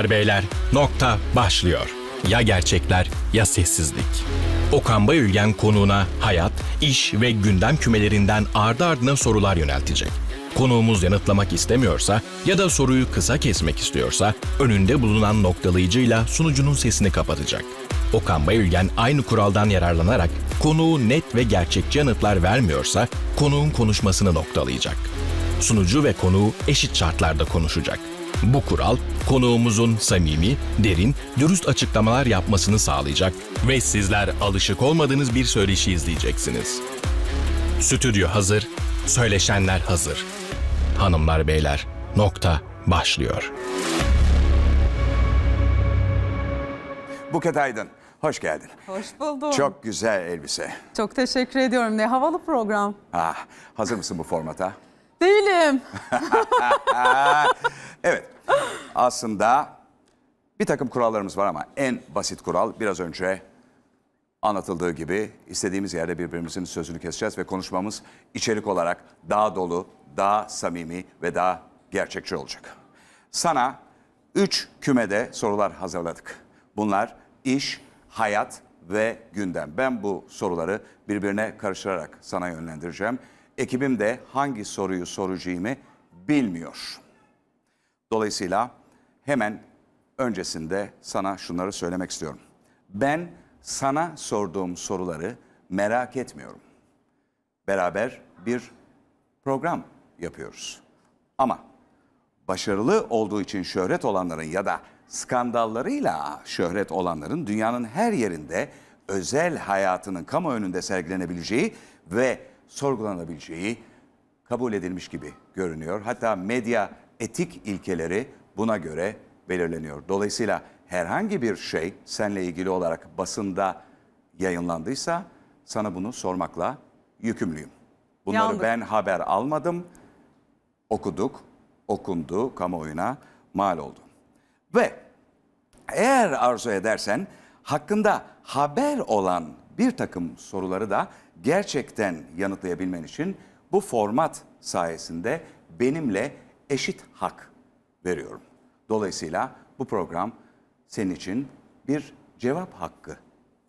Hanımlar beyler nokta başlıyor. Ya gerçekler ya sessizlik. Okan Bayülgen konuğuna hayat, iş ve gündem kümelerinden ardı ardına sorular yöneltecek. Konuğumuz yanıtlamak istemiyorsa ya da soruyu kısa kesmek istiyorsa önünde bulunan noktalayıcıyla sunucunun sesini kapatacak. Okan Bayülgen aynı kuraldan yararlanarak konuğu net ve gerçekçi yanıtlar vermiyorsa konuğun konuşmasını noktalayacak. Sunucu ve konuğu eşit şartlarda konuşacak. Bu kural, konuğumuzun samimi, derin, dürüst açıklamalar yapmasını sağlayacak ve sizler alışık olmadığınız bir söyleşi izleyeceksiniz. Stüdyo hazır, söyleşenler hazır. Hanımlar beyler, nokta başlıyor. Buket Aydın, hoş geldin. Hoş buldum. Çok güzel elbise. Çok teşekkür ediyorum. Ne havalı program. Ah, hazır mısın bu formata? Değilim. evet. Aslında bir takım kurallarımız var ama en basit kural biraz önce anlatıldığı gibi istediğimiz yerde birbirimizin sözünü keseceğiz ve konuşmamız içerik olarak daha dolu, daha samimi ve daha gerçekçi olacak. Sana 3 kümede sorular hazırladık. Bunlar iş, hayat ve gündem. Ben bu soruları birbirine karıştırarak sana yönlendireceğim. Ekibim de hangi soruyu soracağımı bilmiyor. Dolayısıyla hemen öncesinde sana şunları söylemek istiyorum. Ben sana sorduğum soruları merak etmiyorum. Beraber bir program yapıyoruz. Ama başarılı olduğu için şöhret olanların ya da skandallarıyla şöhret olanların dünyanın her yerinde özel hayatının kamu önünde sergilenebileceği ve sorgulanabileceği kabul edilmiş gibi görünüyor. Hatta medya etik ilkeleri buna göre belirleniyor. Dolayısıyla herhangi bir şey senle ilgili olarak basında yayınlandıysa sana bunu sormakla yükümlüyüm. Bunları Yandık. ben haber almadım. Okuduk, okundu, kamuoyuna mal oldu. Ve eğer arzu edersen hakkında haber olan bir takım soruları da gerçekten yanıtlayabilmen için bu format sayesinde benimle eşit hak veriyorum. Dolayısıyla bu program senin için bir cevap hakkı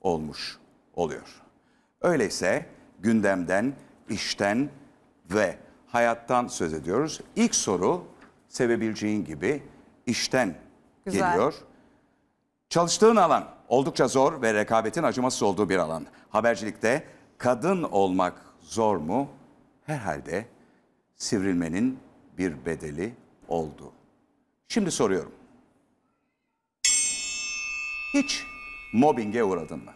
olmuş oluyor. Öyleyse gündemden, işten ve hayattan söz ediyoruz. İlk soru sevebileceğin gibi işten Güzel. geliyor. Çalıştığın alan Oldukça zor ve rekabetin acımasız olduğu bir alan. Habercilikte kadın olmak zor mu? Herhalde sivrilmenin bir bedeli oldu. Şimdi soruyorum. Hiç mobbinge uğradın mı?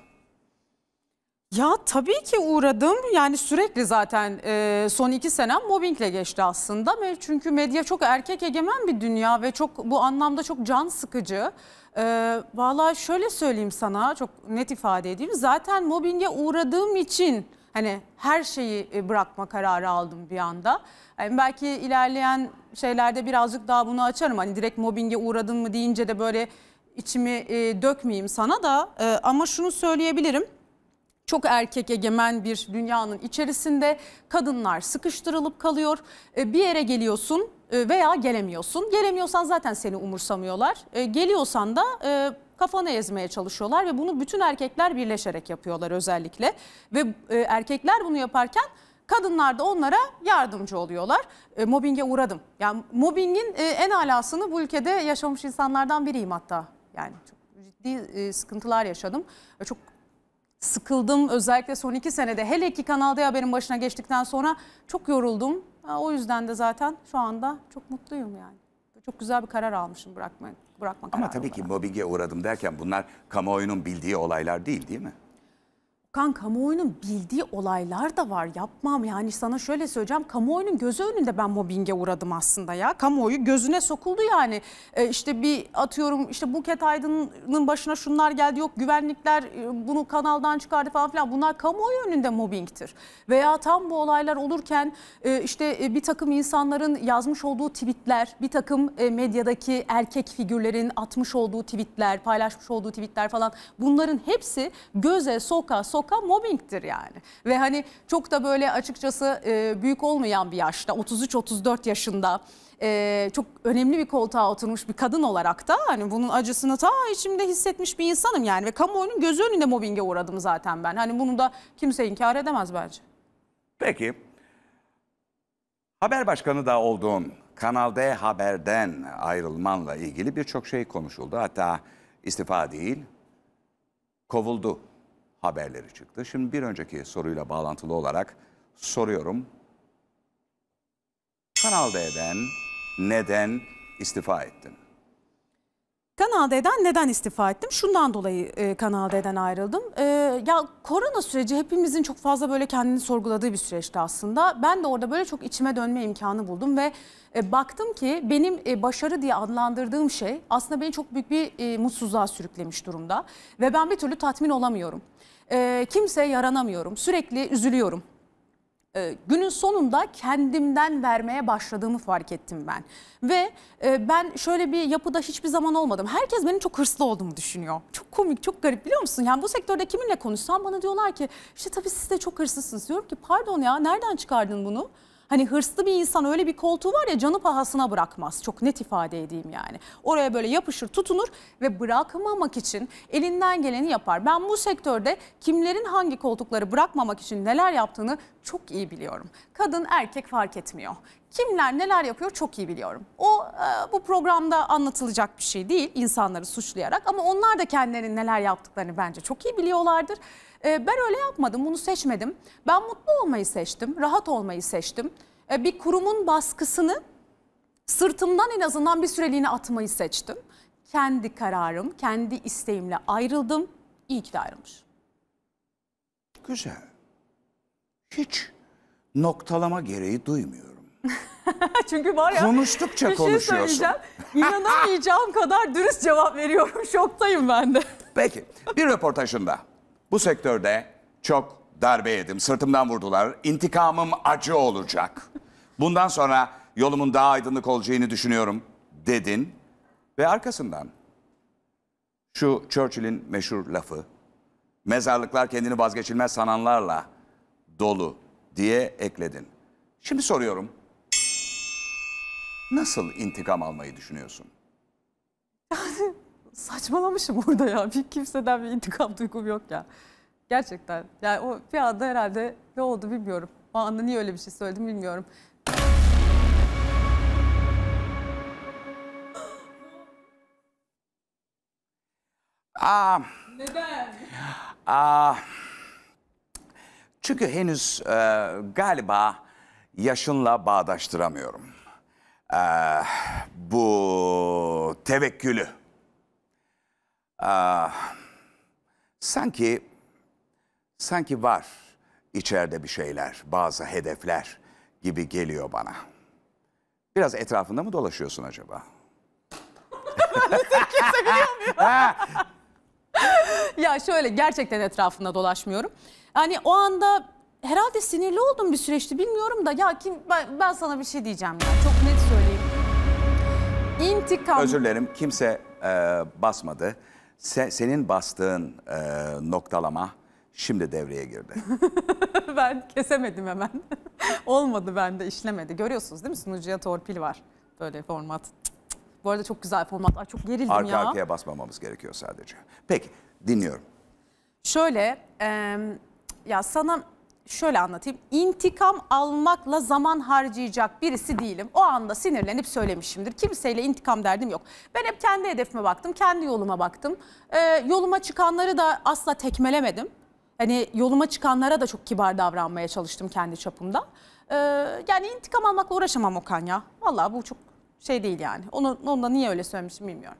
Ya tabii ki uğradım. Yani sürekli zaten e, son iki senem mobbingle geçti aslında. Çünkü medya çok erkek egemen bir dünya ve çok bu anlamda çok can sıkıcı. E, Valla şöyle söyleyeyim sana çok net ifade edeyim. Zaten mobbinge uğradığım için hani her şeyi e, bırakma kararı aldım bir anda. Yani belki ilerleyen şeylerde birazcık daha bunu açarım. Hani direkt mobbinge uğradın mı deyince de böyle içimi e, dökmeyeyim sana da. E, ama şunu söyleyebilirim çok erkek egemen bir dünyanın içerisinde kadınlar sıkıştırılıp kalıyor. E, bir yere geliyorsun e, veya gelemiyorsun. Gelemiyorsan zaten seni umursamıyorlar. E, geliyorsan da kafanı ezmeye çalışıyorlar ve bunu bütün erkekler birleşerek yapıyorlar özellikle. Ve erkekler bunu yaparken kadınlar da onlara yardımcı oluyorlar. mobbinge uğradım. Yani mobbingin en alasını bu ülkede yaşamış insanlardan biriyim hatta. Yani çok ciddi sıkıntılar yaşadım. çok sıkıldım özellikle son iki senede. Hele ki Kanal D haberin başına geçtikten sonra çok yoruldum. O yüzden de zaten şu anda çok mutluyum yani. Çok güzel bir karar almışım bırakma, bırakma Ama kararı Ama tabii olarak. ki mobbinge uğradım derken bunlar kamuoyunun bildiği olaylar değil değil mi? Kan kamuoyunun bildiği olaylar da var yapmam yani sana şöyle söyleyeceğim kamuoyunun gözü önünde ben mobbinge uğradım aslında ya kamuoyu gözüne sokuldu yani e, işte bir atıyorum işte Buket Aydın'ın başına şunlar geldi yok güvenlikler e, bunu kanaldan çıkardı falan filan bunlar kamuoyu önünde mobbingtir veya tam bu olaylar olurken e, işte e, bir takım insanların yazmış olduğu tweetler bir takım medyadaki erkek figürlerin atmış olduğu tweetler paylaşmış olduğu tweetler falan bunların hepsi göze soka soka korkan mobbingtir yani. Ve hani çok da böyle açıkçası e, büyük olmayan bir yaşta 33-34 yaşında e, çok önemli bir koltuğa oturmuş bir kadın olarak da hani bunun acısını ta içimde hissetmiş bir insanım yani. Ve kamuoyunun gözü önünde mobbinge uğradım zaten ben. Hani bunu da kimse inkar edemez bence. Peki. Haber başkanı da olduğun Kanal D Haber'den ayrılmanla ilgili birçok şey konuşuldu. Hatta istifa değil, kovuldu haberleri çıktı. Şimdi bir önceki soruyla bağlantılı olarak soruyorum. Kanal D'den neden istifa ettin? Kanal D'den neden istifa ettim? Şundan dolayı e, Kanal D'den ayrıldım. E, ya korona süreci hepimizin çok fazla böyle kendini sorguladığı bir süreçti aslında. Ben de orada böyle çok içime dönme imkanı buldum ve e, baktım ki benim e, başarı diye adlandırdığım şey aslında beni çok büyük bir e, mutsuzluğa sürüklemiş durumda. Ve ben bir türlü tatmin olamıyorum e, kimseye yaranamıyorum. Sürekli üzülüyorum. E, günün sonunda kendimden vermeye başladığımı fark ettim ben. Ve e, ben şöyle bir yapıda hiçbir zaman olmadım. Herkes benim çok hırslı olduğumu düşünüyor. Çok komik, çok garip biliyor musun? Yani bu sektörde kiminle konuşsam bana diyorlar ki işte tabii siz de çok hırsızsınız. Diyorum ki pardon ya nereden çıkardın bunu? Hani hırslı bir insan öyle bir koltuğu var ya canı pahasına bırakmaz. Çok net ifade edeyim yani. Oraya böyle yapışır tutunur ve bırakmamak için elinden geleni yapar. Ben bu sektörde kimlerin hangi koltukları bırakmamak için neler yaptığını çok iyi biliyorum. Kadın erkek fark etmiyor. Kimler neler yapıyor çok iyi biliyorum. O e, bu programda anlatılacak bir şey değil insanları suçlayarak ama onlar da kendilerinin neler yaptıklarını bence çok iyi biliyorlardır. Ee, ben öyle yapmadım, bunu seçmedim. Ben mutlu olmayı seçtim, rahat olmayı seçtim. Ee, bir kurumun baskısını sırtımdan en azından bir süreliğine atmayı seçtim. Kendi kararım, kendi isteğimle ayrıldım. İyi ki de ayrılmış. Güzel. Hiç noktalama gereği duymuyorum. Çünkü var ya konuştukça bir şey söyleyeceğim. İnanamayacağım kadar dürüst cevap veriyorum. Şoktayım ben de. Peki bir röportajında bu sektörde çok darbe yedim. Sırtımdan vurdular. İntikamım acı olacak. Bundan sonra yolumun daha aydınlık olacağını düşünüyorum dedin. Ve arkasından şu Churchill'in meşhur lafı. Mezarlıklar kendini vazgeçilmez sananlarla dolu diye ekledin. Şimdi soruyorum. Nasıl intikam almayı düşünüyorsun? saçmalamışım orada ya. Bir kimseden bir intikam duygum yok ya. Gerçekten. Yani o bir anda herhalde ne oldu bilmiyorum. O anda niye öyle bir şey söyledim bilmiyorum. Aa, Neden? Aa, çünkü henüz e, galiba yaşınla bağdaştıramıyorum. E, bu tevekkülü. Aa, ah, sanki sanki var içeride bir şeyler, bazı hedefler gibi geliyor bana. Biraz etrafında mı dolaşıyorsun acaba? ya şöyle gerçekten etrafında dolaşmıyorum. Hani o anda herhalde sinirli oldum bir süreçti bilmiyorum da ya kim ben, ben sana bir şey diyeceğim ya çok net söyleyeyim. İntikam. Özür dilerim kimse e, basmadı senin bastığın e, noktalama şimdi devreye girdi. ben kesemedim hemen. Olmadı bende işlemedi. Görüyorsunuz değil mi sunucuya torpil var. Böyle format. Bu arada çok güzel format. Ay çok gerildim Arka ya. Arka arkaya basmamamız gerekiyor sadece. Peki dinliyorum. Şöyle e, ya sana şöyle anlatayım. İntikam almakla zaman harcayacak birisi değilim. O anda sinirlenip söylemişimdir. Kimseyle intikam derdim yok. Ben hep kendi hedefime baktım, kendi yoluma baktım. Ee, yoluma çıkanları da asla tekmelemedim. Hani yoluma çıkanlara da çok kibar davranmaya çalıştım kendi çapımda. Ee, yani intikam almakla uğraşamam Okan ya. Valla bu çok şey değil yani. Onu, onu da niye öyle söylemişim bilmiyorum.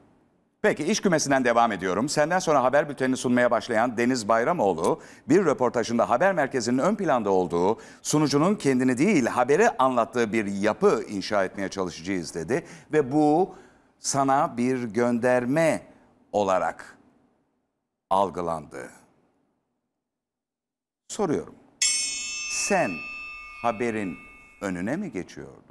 Peki iş kümesinden devam ediyorum. Senden sonra haber bültenini sunmaya başlayan Deniz Bayramoğlu bir röportajında haber merkezinin ön planda olduğu, sunucunun kendini değil haberi anlattığı bir yapı inşa etmeye çalışacağız dedi. Ve bu sana bir gönderme olarak algılandı. Soruyorum. Sen haberin önüne mi geçiyordun?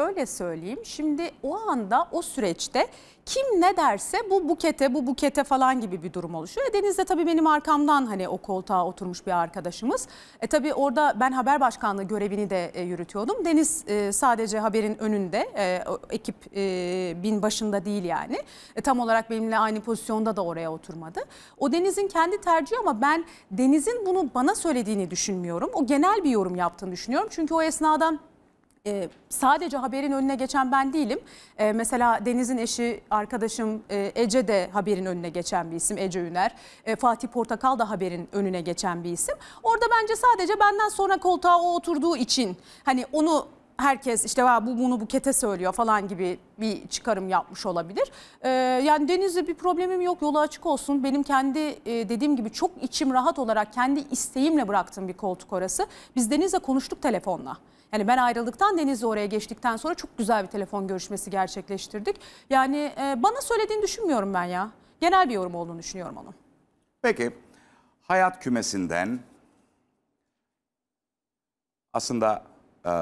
Şöyle söyleyeyim şimdi o anda o süreçte kim ne derse bu bukete bu bukete falan gibi bir durum oluşuyor. E Deniz'de tabii benim arkamdan hani o koltuğa oturmuş bir arkadaşımız. E tabii orada ben haber başkanlığı görevini de e, yürütüyordum. Deniz e, sadece haberin önünde e, ekip e, bin başında değil yani. E, tam olarak benimle aynı pozisyonda da oraya oturmadı. O Deniz'in kendi tercihi ama ben Deniz'in bunu bana söylediğini düşünmüyorum. O genel bir yorum yaptığını düşünüyorum. Çünkü o esnada e, sadece haberin önüne geçen ben değilim. E, mesela Deniz'in eşi arkadaşım e, Ece de haberin önüne geçen bir isim. Ece Üner. E, Fatih Portakal da haberin önüne geçen bir isim. Orada bence sadece benden sonra koltuğa o oturduğu için hani onu herkes işte bu bunu bu kete söylüyor falan gibi bir çıkarım yapmış olabilir. Ee, yani Deniz'le bir problemim yok yolu açık olsun. Benim kendi e, dediğim gibi çok içim rahat olarak kendi isteğimle bıraktığım bir koltuk orası. Biz Deniz'le konuştuk telefonla. Yani ben ayrıldıktan Deniz'le oraya geçtikten sonra çok güzel bir telefon görüşmesi gerçekleştirdik. Yani e, bana söylediğini düşünmüyorum ben ya. Genel bir yorum olduğunu düşünüyorum onun. Peki hayat kümesinden aslında e,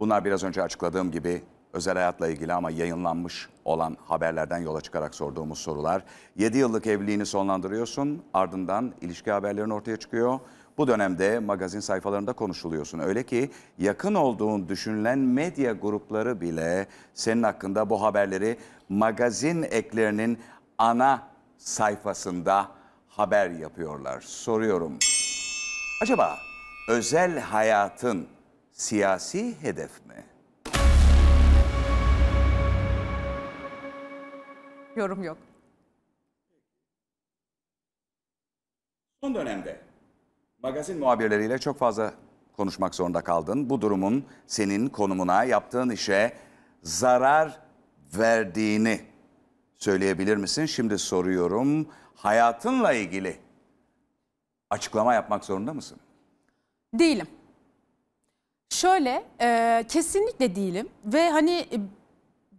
bunlar biraz önce açıkladığım gibi özel hayatla ilgili ama yayınlanmış olan haberlerden yola çıkarak sorduğumuz sorular. 7 yıllık evliliğini sonlandırıyorsun ardından ilişki haberlerin ortaya çıkıyor. Bu dönemde magazin sayfalarında konuşuluyorsun. Öyle ki yakın olduğun düşünülen medya grupları bile senin hakkında bu haberleri magazin eklerinin ana sayfasında haber yapıyorlar. Soruyorum. Acaba özel hayatın siyasi hedef mi? Yorum yok. Son dönemde Magazin muhabirleriyle çok fazla konuşmak zorunda kaldın. Bu durumun senin konumuna, yaptığın işe zarar verdiğini söyleyebilir misin? Şimdi soruyorum. Hayatınla ilgili açıklama yapmak zorunda mısın? Değilim. Şöyle e, kesinlikle değilim ve hani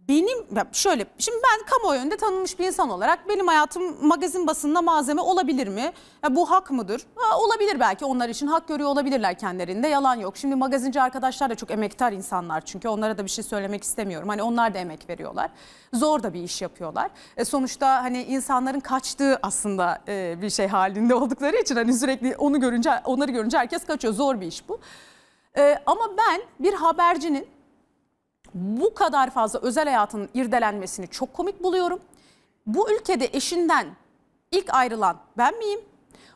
benim şöyle şimdi ben kamuoyu önünde tanınmış bir insan olarak benim hayatım magazin basında malzeme olabilir mi? Ya bu hak mıdır? Ha, olabilir belki onlar için hak görüyor olabilirler kendilerinde yalan yok. Şimdi magazinci arkadaşlar da çok emektar insanlar çünkü onlara da bir şey söylemek istemiyorum. Hani onlar da emek veriyorlar. Zor da bir iş yapıyorlar. E, sonuçta hani insanların kaçtığı aslında e, bir şey halinde oldukları için hani sürekli onu görünce onları görünce herkes kaçıyor. Zor bir iş bu. E, ama ben bir habercinin bu kadar fazla özel hayatının irdelenmesini çok komik buluyorum. Bu ülkede eşinden ilk ayrılan ben miyim?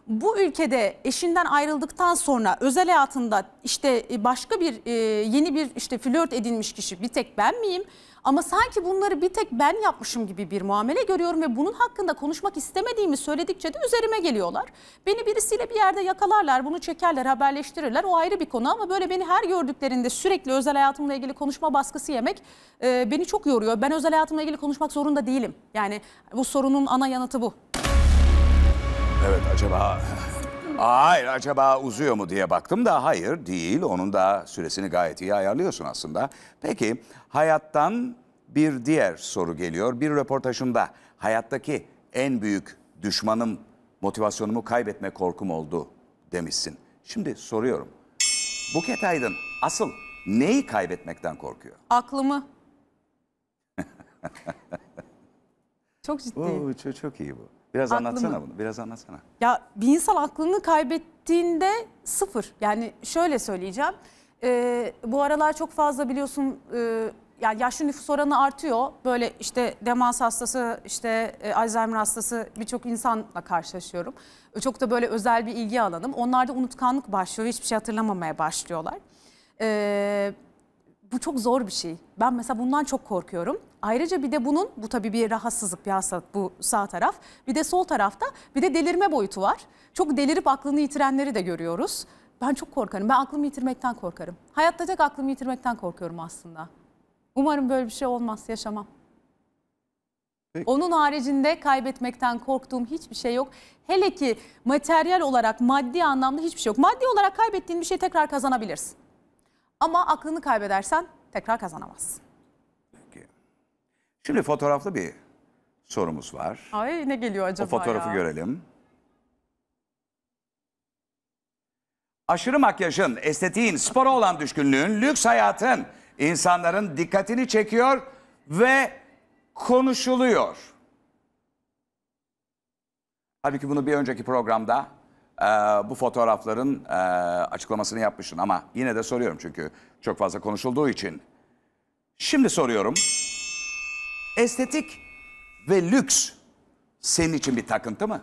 bu ülkede eşinden ayrıldıktan sonra özel hayatında işte e, başka bir e, yeni bir işte flört edinmiş kişi bir tek ben miyim? Ama sanki bunları bir tek ben yapmışım gibi bir muamele görüyorum ve bunun hakkında konuşmak istemediğimi söyledikçe de üzerime geliyorlar. Beni birisiyle bir yerde yakalarlar, bunu çekerler, haberleştirirler. O ayrı bir konu ama böyle beni her gördüklerinde sürekli özel hayatımla ilgili konuşma baskısı yemek e, beni çok yoruyor. Ben özel hayatımla ilgili konuşmak zorunda değilim. Yani bu sorunun ana yanıtı bu. Evet acaba... Hayır acaba uzuyor mu diye baktım da hayır değil. Onun da süresini gayet iyi ayarlıyorsun aslında. Peki hayattan bir diğer soru geliyor. Bir röportajımda hayattaki en büyük düşmanım motivasyonumu kaybetme korkum oldu demişsin. Şimdi soruyorum. Buket Aydın asıl neyi kaybetmekten korkuyor? Aklımı. çok ciddi. Oo, çok, çok iyi bu. Biraz Aklımı. anlatsana bunu. Biraz anlatsana. Ya bir insan aklını kaybettiğinde sıfır. Yani şöyle söyleyeceğim. E, bu aralar çok fazla biliyorsun e, yani yaşlı nüfus oranı artıyor. Böyle işte demans hastası, işte e, Alzheimer hastası birçok insanla karşılaşıyorum. Çok da böyle özel bir ilgi alanım. Onlarda unutkanlık başlıyor. Hiçbir şey hatırlamamaya başlıyorlar. Eee bu çok zor bir şey. Ben mesela bundan çok korkuyorum. Ayrıca bir de bunun, bu tabii bir rahatsızlık, bir hastalık bu sağ taraf. Bir de sol tarafta bir de delirme boyutu var. Çok delirip aklını yitirenleri de görüyoruz. Ben çok korkarım. Ben aklımı yitirmekten korkarım. Hayatta tek aklımı yitirmekten korkuyorum aslında. Umarım böyle bir şey olmaz, yaşamam. Peki. Onun haricinde kaybetmekten korktuğum hiçbir şey yok. Hele ki materyal olarak, maddi anlamda hiçbir şey yok. Maddi olarak kaybettiğin bir şey tekrar kazanabilirsin. Ama aklını kaybedersen tekrar kazanamazsın. Peki. Şimdi fotoğraflı bir sorumuz var. Ay ne geliyor acaba O fotoğrafı ya? görelim. Aşırı makyajın, estetiğin, spora olan düşkünlüğün, lüks hayatın insanların dikkatini çekiyor ve konuşuluyor. Halbuki bunu bir önceki programda e, bu fotoğrafların e, açıklamasını yapmışsın ama yine de soruyorum çünkü çok fazla konuşulduğu için. Şimdi soruyorum. Estetik ve lüks senin için bir takıntı mı?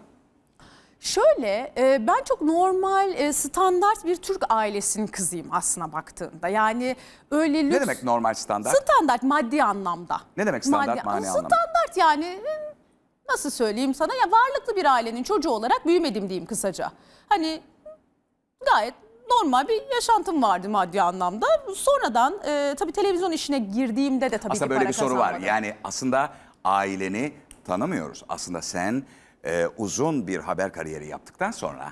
Şöyle e, ben çok normal e, standart bir Türk ailesinin kızıyım aslına baktığında. Yani öyle lüks... Ne demek normal standart? Standart maddi anlamda. Ne demek standart maddi, mani anlamda? Standart yani e, nasıl söyleyeyim sana ya varlıklı bir ailenin çocuğu olarak büyümedim diyeyim kısaca. Hani gayet normal bir yaşantım vardı maddi anlamda. Sonradan e, tabii televizyon işine girdiğimde de tabii aslında ki böyle para bir soru kazanmadım. var. Yani aslında aileni tanımıyoruz. Aslında sen e, uzun bir haber kariyeri yaptıktan sonra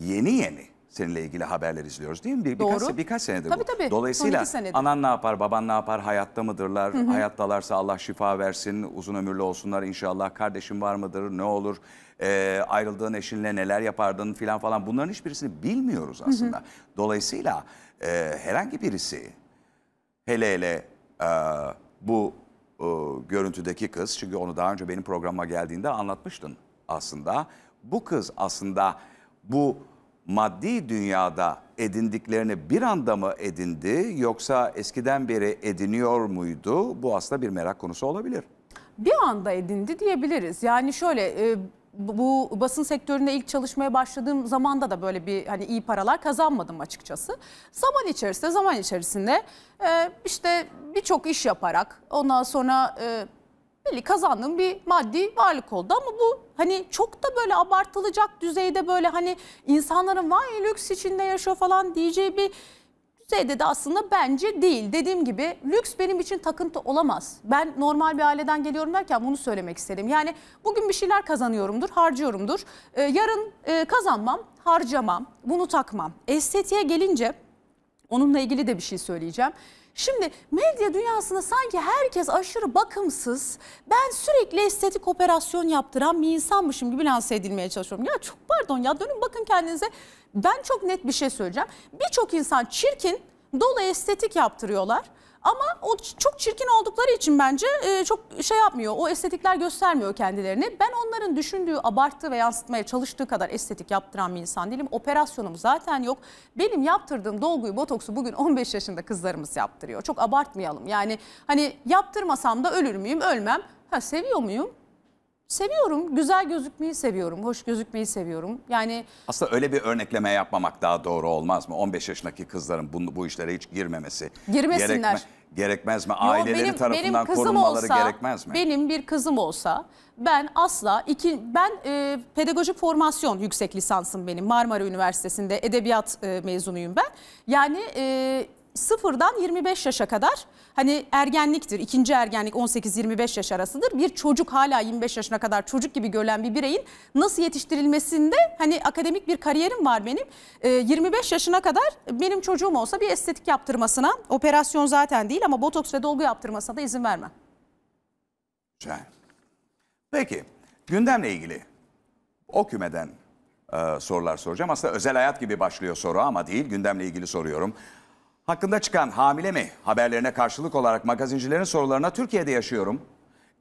yeni yeni seninle ilgili haberler izliyoruz değil mi? Bir, Doğru. Birkaç, birkaç senedir tabii, bu. Tabii. Dolayısıyla senedir. anan ne yapar, baban ne yapar, hayatta mıdırlar? Hı hı. Hayattalarsa Allah şifa versin, uzun ömürlü olsunlar inşallah. Kardeşin var mıdır, ne olur? E, ayrıldığın eşinle neler yapardın filan falan. Bunların hiçbirisini bilmiyoruz aslında. Hı hı. Dolayısıyla e, herhangi birisi hele hele e, bu e, görüntüdeki kız çünkü onu daha önce benim programa geldiğinde anlatmıştın aslında. Bu kız aslında bu maddi dünyada edindiklerini bir anda mı edindi yoksa eskiden beri ediniyor muydu? Bu aslında bir merak konusu olabilir. Bir anda edindi diyebiliriz. Yani şöyle e, bu basın sektöründe ilk çalışmaya başladığım zamanda da böyle bir hani iyi paralar kazanmadım açıkçası. Zaman içerisinde zaman içerisinde e, işte birçok iş yaparak ondan sonra e, belli kazandığım bir maddi varlık oldu ama bu hani çok da böyle abartılacak düzeyde böyle hani insanların vay lüks içinde yaşıyor falan diyeceği bir düzeyde de aslında bence değil. Dediğim gibi lüks benim için takıntı olamaz. Ben normal bir aileden geliyorum derken bunu söylemek istedim. Yani bugün bir şeyler kazanıyorumdur, harcıyorumdur. Ee, yarın e, kazanmam, harcamam, bunu takmam. Estetiğe gelince onunla ilgili de bir şey söyleyeceğim. Şimdi medya dünyasında sanki herkes aşırı bakımsız. Ben sürekli estetik operasyon yaptıran bir insanmışım gibi lanse edilmeye çalışıyorum. Ya çok pardon ya dönün bakın kendinize. Ben çok net bir şey söyleyeceğim. Birçok insan çirkin, dolu estetik yaptırıyorlar. Ama o çok çirkin oldukları için bence e, çok şey yapmıyor. O estetikler göstermiyor kendilerini. Ben onların düşündüğü, abarttığı ve yansıtmaya çalıştığı kadar estetik yaptıran bir insan değilim. Operasyonum zaten yok. Benim yaptırdığım dolguyu, botoksu bugün 15 yaşında kızlarımız yaptırıyor. Çok abartmayalım. Yani hani yaptırmasam da ölür müyüm? Ölmem. Ha seviyor muyum? Seviyorum, güzel gözükmeyi seviyorum, hoş gözükmeyi seviyorum. Yani Aslında öyle bir örnekleme yapmamak daha doğru olmaz mı? 15 yaşındaki kızların bu, bu işlere hiç girmemesi. girmesinler. Gerekme, gerekmez mi? Aileleri benim- benim tarafından kızım korunmaları olsa, gerekmez mi? Benim bir kızım olsa ben asla iki ben e, pedagojik formasyon yüksek lisansım benim Marmara Üniversitesi'nde edebiyat e, mezunuyum ben. Yani e, sıfırdan 25 yaşa kadar hani ergenliktir. ikinci ergenlik 18-25 yaş arasıdır. Bir çocuk hala 25 yaşına kadar çocuk gibi görülen bir bireyin nasıl yetiştirilmesinde hani akademik bir kariyerim var benim. E, ee, 25 yaşına kadar benim çocuğum olsa bir estetik yaptırmasına operasyon zaten değil ama botoks ve dolgu yaptırmasına da izin vermem. Güzel. Peki gündemle ilgili o kümeden e, sorular soracağım. Aslında özel hayat gibi başlıyor soru ama değil gündemle ilgili soruyorum. Hakkında çıkan hamile mi haberlerine karşılık olarak magazincilerin sorularına Türkiye'de yaşıyorum.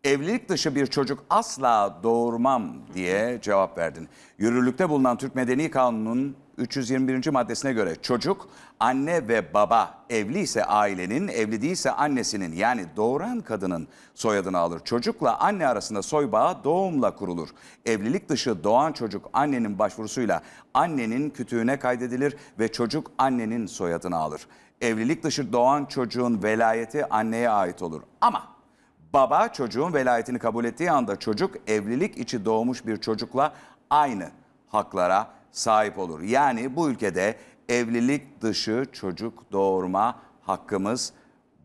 Evlilik dışı bir çocuk asla doğurmam diye cevap verdin. Yürürlükte bulunan Türk Medeni Kanunu'nun 321. maddesine göre çocuk anne ve baba evli ise ailenin, evli değilse annesinin yani doğuran kadının soyadını alır. Çocukla anne arasında soy bağı doğumla kurulur. Evlilik dışı doğan çocuk annenin başvurusuyla annenin kütüğüne kaydedilir ve çocuk annenin soyadını alır evlilik dışı doğan çocuğun velayeti anneye ait olur. Ama baba çocuğun velayetini kabul ettiği anda çocuk evlilik içi doğmuş bir çocukla aynı haklara sahip olur. Yani bu ülkede evlilik dışı çocuk doğurma hakkımız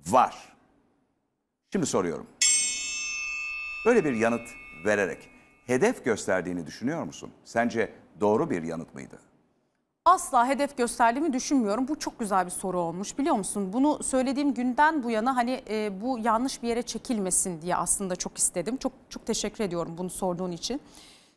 var. Şimdi soruyorum. Böyle bir yanıt vererek hedef gösterdiğini düşünüyor musun? Sence doğru bir yanıt mıydı? asla hedef gösterdiğimi düşünmüyorum. Bu çok güzel bir soru olmuş biliyor musun? Bunu söylediğim günden bu yana hani e, bu yanlış bir yere çekilmesin diye aslında çok istedim. Çok çok teşekkür ediyorum bunu sorduğun için.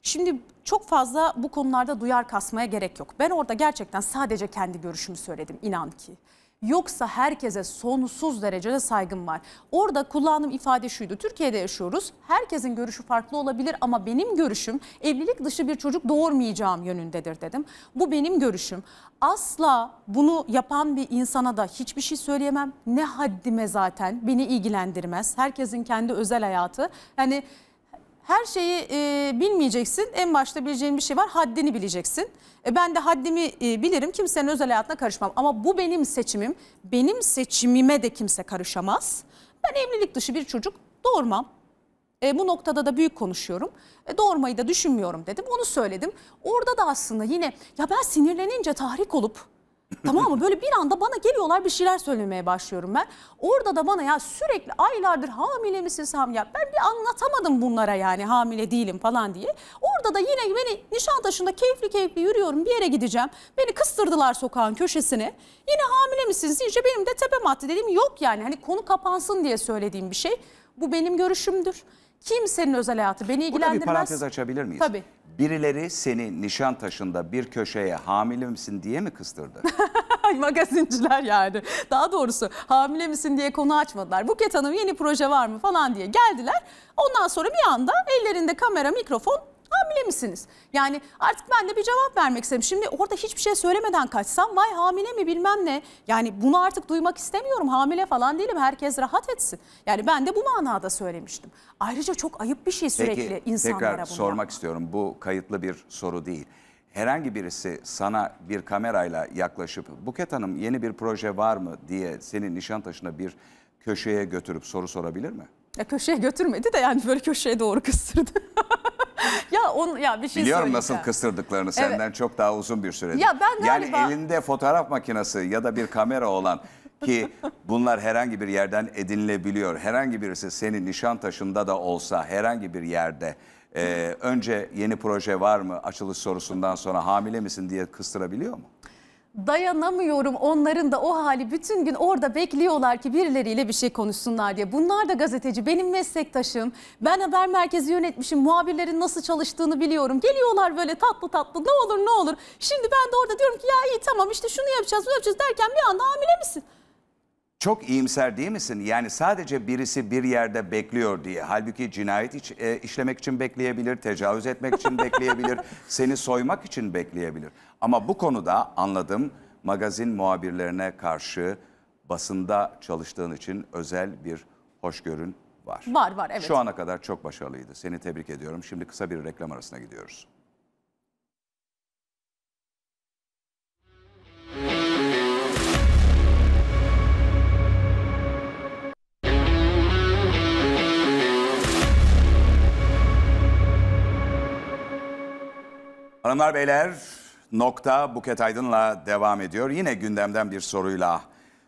Şimdi çok fazla bu konularda duyar kasmaya gerek yok. Ben orada gerçekten sadece kendi görüşümü söyledim inan ki. Yoksa herkese sonsuz derecede saygım var. Orada kullandığım ifade şuydu. Türkiye'de yaşıyoruz. Herkesin görüşü farklı olabilir ama benim görüşüm evlilik dışı bir çocuk doğurmayacağım yönündedir dedim. Bu benim görüşüm. Asla bunu yapan bir insana da hiçbir şey söyleyemem. Ne haddime zaten beni ilgilendirmez. Herkesin kendi özel hayatı. Hani her şeyi e, bilmeyeceksin. En başta bileceğin bir şey var haddini bileceksin. E, ben de haddimi e, bilirim kimsenin özel hayatına karışmam. Ama bu benim seçimim. Benim seçimime de kimse karışamaz. Ben evlilik dışı bir çocuk doğurmam. E, bu noktada da büyük konuşuyorum. E, doğurmayı da düşünmüyorum dedim. Onu söyledim. Orada da aslında yine ya ben sinirlenince tahrik olup tamam mı? Böyle bir anda bana geliyorlar bir şeyler söylemeye başlıyorum ben. Orada da bana ya sürekli aylardır hamile misin Sam ya? Ben bir anlatamadım bunlara yani hamile değilim falan diye. Orada da yine beni Nişantaşı'nda keyifli keyifli yürüyorum bir yere gideceğim. Beni kıstırdılar sokağın köşesine. Yine hamile misiniz deyince benim de tepe attı dedim yok yani. Hani konu kapansın diye söylediğim bir şey. Bu benim görüşümdür. Kimsenin özel hayatı beni ilgilendirmez. Burada bir parantez açabilir miyiz? Tabii. Birileri seni nişan taşında bir köşeye hamile misin diye mi kıstırdı? Magazinciler yani. Daha doğrusu hamile misin diye konu açmadılar. Buket Hanım yeni proje var mı falan diye geldiler. Ondan sonra bir anda ellerinde kamera, mikrofon hamile misiniz? Yani artık ben de bir cevap vermek istedim. Şimdi orada hiçbir şey söylemeden kaçsam vay hamile mi bilmem ne. Yani bunu artık duymak istemiyorum hamile falan değilim herkes rahat etsin. Yani ben de bu manada söylemiştim. Ayrıca çok ayıp bir şey sürekli Peki, insanlara tekrar bunu. tekrar sormak istiyorum bu kayıtlı bir soru değil. Herhangi birisi sana bir kamerayla yaklaşıp Buket Hanım yeni bir proje var mı diye senin nişan taşına bir köşeye götürüp soru sorabilir mi? Ya köşeye götürmedi de yani böyle köşeye doğru kıstırdı. ya on ya bir şey Biliyorum nasıl yani. kıstırdıklarını senden çok daha uzun bir süredir. Ya ben galiba... Yani elinde fotoğraf makinesi ya da bir kamera olan ki bunlar herhangi bir yerden edinilebiliyor. Herhangi birisi seni nişan taşında da olsa herhangi bir yerde e, önce yeni proje var mı açılış sorusundan sonra hamile misin diye kıstırabiliyor mu? dayanamıyorum onların da o hali bütün gün orada bekliyorlar ki birileriyle bir şey konuşsunlar diye. Bunlar da gazeteci benim meslektaşım ben haber merkezi yönetmişim muhabirlerin nasıl çalıştığını biliyorum. Geliyorlar böyle tatlı tatlı ne olur ne olur. Şimdi ben de orada diyorum ki ya iyi tamam işte şunu yapacağız bunu yapacağız derken bir anda hamile misin? çok iyimser değil misin? Yani sadece birisi bir yerde bekliyor diye. Halbuki cinayet iç, e, işlemek için bekleyebilir, tecavüz etmek için bekleyebilir, seni soymak için bekleyebilir. Ama bu konuda anladım magazin muhabirlerine karşı basında çalıştığın için özel bir hoşgörün var. Var var evet. Şu ana kadar çok başarılıydı. Seni tebrik ediyorum. Şimdi kısa bir reklam arasına gidiyoruz. Hanımlar beyler nokta Buket Aydın'la devam ediyor. Yine gündemden bir soruyla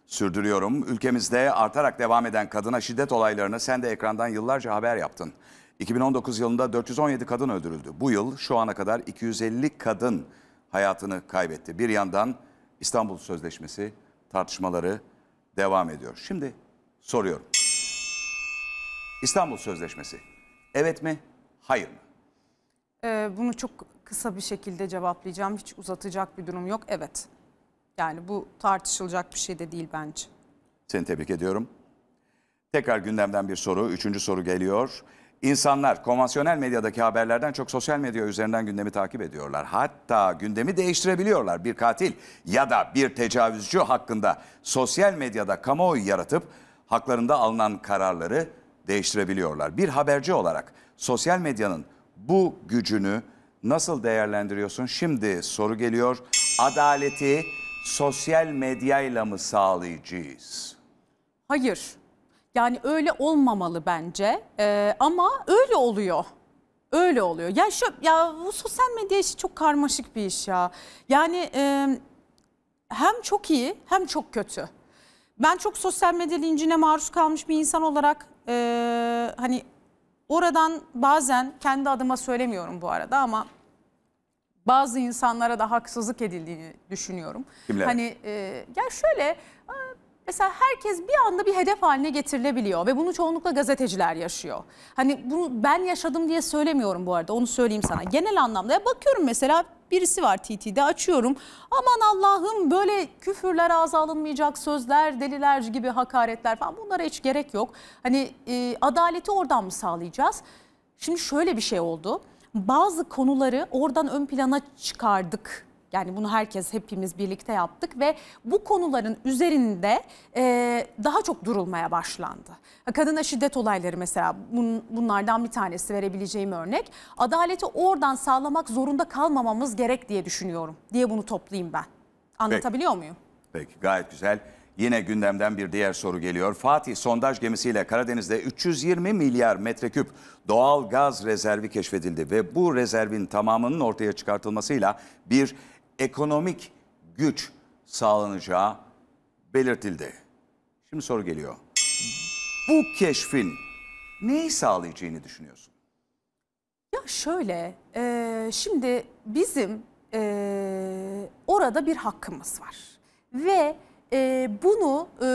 sürdürüyorum. Ülkemizde artarak devam eden kadına şiddet olaylarını sen de ekrandan yıllarca haber yaptın. 2019 yılında 417 kadın öldürüldü. Bu yıl şu ana kadar 250 kadın hayatını kaybetti. Bir yandan İstanbul Sözleşmesi tartışmaları devam ediyor. Şimdi soruyorum. İstanbul Sözleşmesi evet mi hayır mı? Ee, bunu çok kısa bir şekilde cevaplayacağım. Hiç uzatacak bir durum yok. Evet. Yani bu tartışılacak bir şey de değil bence. Seni tebrik ediyorum. Tekrar gündemden bir soru. Üçüncü soru geliyor. İnsanlar konvansiyonel medyadaki haberlerden çok sosyal medya üzerinden gündemi takip ediyorlar. Hatta gündemi değiştirebiliyorlar. Bir katil ya da bir tecavüzcü hakkında sosyal medyada kamuoyu yaratıp haklarında alınan kararları değiştirebiliyorlar. Bir haberci olarak sosyal medyanın bu gücünü nasıl değerlendiriyorsun? Şimdi soru geliyor. Adaleti sosyal medyayla mı sağlayacağız? Hayır. Yani öyle olmamalı bence. Ee, ama öyle oluyor. Öyle oluyor. Ya şu ya bu sosyal medya işi çok karmaşık bir iş ya. Yani e, hem çok iyi hem çok kötü. Ben çok sosyal medya lincine maruz kalmış bir insan olarak e, hani Oradan bazen kendi adıma söylemiyorum bu arada ama bazı insanlara da haksızlık edildiğini düşünüyorum. Kimler? Hani e, ya şöyle e, mesela herkes bir anda bir hedef haline getirilebiliyor ve bunu çoğunlukla gazeteciler yaşıyor. Hani bunu ben yaşadım diye söylemiyorum bu arada onu söyleyeyim sana. Genel anlamda bakıyorum mesela birisi var TT'de açıyorum. Aman Allah'ım böyle küfürler ağza alınmayacak sözler, deliler gibi hakaretler falan bunlara hiç gerek yok. Hani e, adaleti oradan mı sağlayacağız? Şimdi şöyle bir şey oldu. Bazı konuları oradan ön plana çıkardık yani bunu herkes hepimiz birlikte yaptık ve bu konuların üzerinde e, daha çok durulmaya başlandı. Kadına şiddet olayları mesela bun, bunlardan bir tanesi verebileceğim örnek. Adaleti oradan sağlamak zorunda kalmamamız gerek diye düşünüyorum diye bunu toplayayım ben. Anlatabiliyor Peki. muyum? Peki gayet güzel. Yine gündemden bir diğer soru geliyor. Fatih sondaj gemisiyle Karadeniz'de 320 milyar metreküp doğal gaz rezervi keşfedildi ve bu rezervin tamamının ortaya çıkartılmasıyla bir ekonomik güç sağlanacağı belirtildi. Şimdi soru geliyor. Bu keşfin neyi sağlayacağını düşünüyorsun? Ya şöyle, e, şimdi bizim e, orada bir hakkımız var. Ve e, bunu e,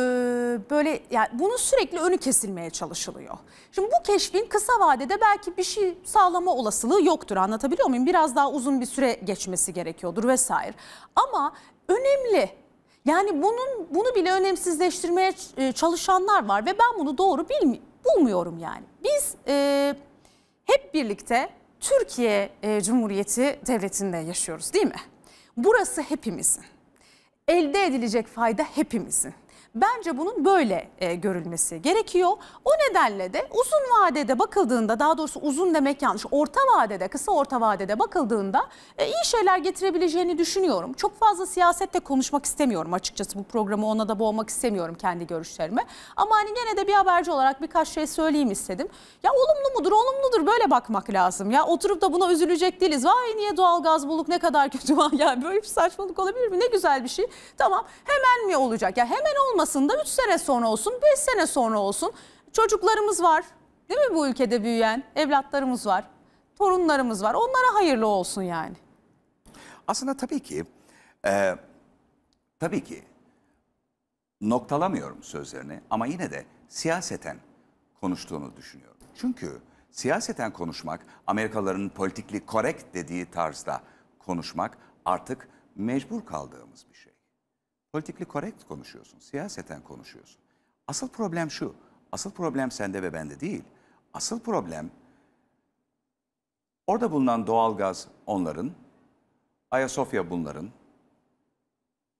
böyle yani bunu sürekli önü kesilmeye çalışılıyor. Şimdi bu keşfin kısa vadede belki bir şey sağlama olasılığı yoktur anlatabiliyor muyum? Biraz daha uzun bir süre geçmesi gerekiyordur vesaire. Ama önemli yani bunun bunu bile önemsizleştirmeye e, çalışanlar var ve ben bunu doğru bilmi bulmuyorum yani. Biz e, hep birlikte Türkiye e, Cumhuriyeti Devleti'nde yaşıyoruz değil mi? Burası hepimizin elde edilecek fayda hepimizin. Bence bunun böyle e, görülmesi gerekiyor. O nedenle de uzun vadede bakıldığında daha doğrusu uzun demek yanlış. Orta vadede, kısa orta vadede bakıldığında e, iyi şeyler getirebileceğini düşünüyorum. Çok fazla siyasette konuşmak istemiyorum açıkçası. Bu programı ona da boğmak istemiyorum kendi görüşlerimi. Ama hani gene de bir haberci olarak birkaç şey söyleyeyim istedim. Ya olumlu mudur, olumludur böyle bakmak lazım. Ya oturup da buna üzülecek değiliz. Vay niye doğalgaz bulduk ne kadar kötü var. Ya böyle bir saçmalık olabilir mi? Ne güzel bir şey. Tamam hemen mi olacak? Ya hemen olmasın olmasın da 3 sene sonra olsun, 5 sene sonra olsun. Çocuklarımız var. Değil mi bu ülkede büyüyen? Evlatlarımız var. Torunlarımız var. Onlara hayırlı olsun yani. Aslında tabii ki e, tabii ki noktalamıyorum sözlerini ama yine de siyaseten konuştuğunu düşünüyorum. Çünkü siyaseten konuşmak Amerikalıların politikli correct dediği tarzda konuşmak artık mecbur kaldığımız bir şey. Politikli korrekt konuşuyorsun, siyaseten konuşuyorsun. Asıl problem şu, asıl problem sende ve bende değil. Asıl problem orada bulunan doğalgaz onların, Ayasofya bunların,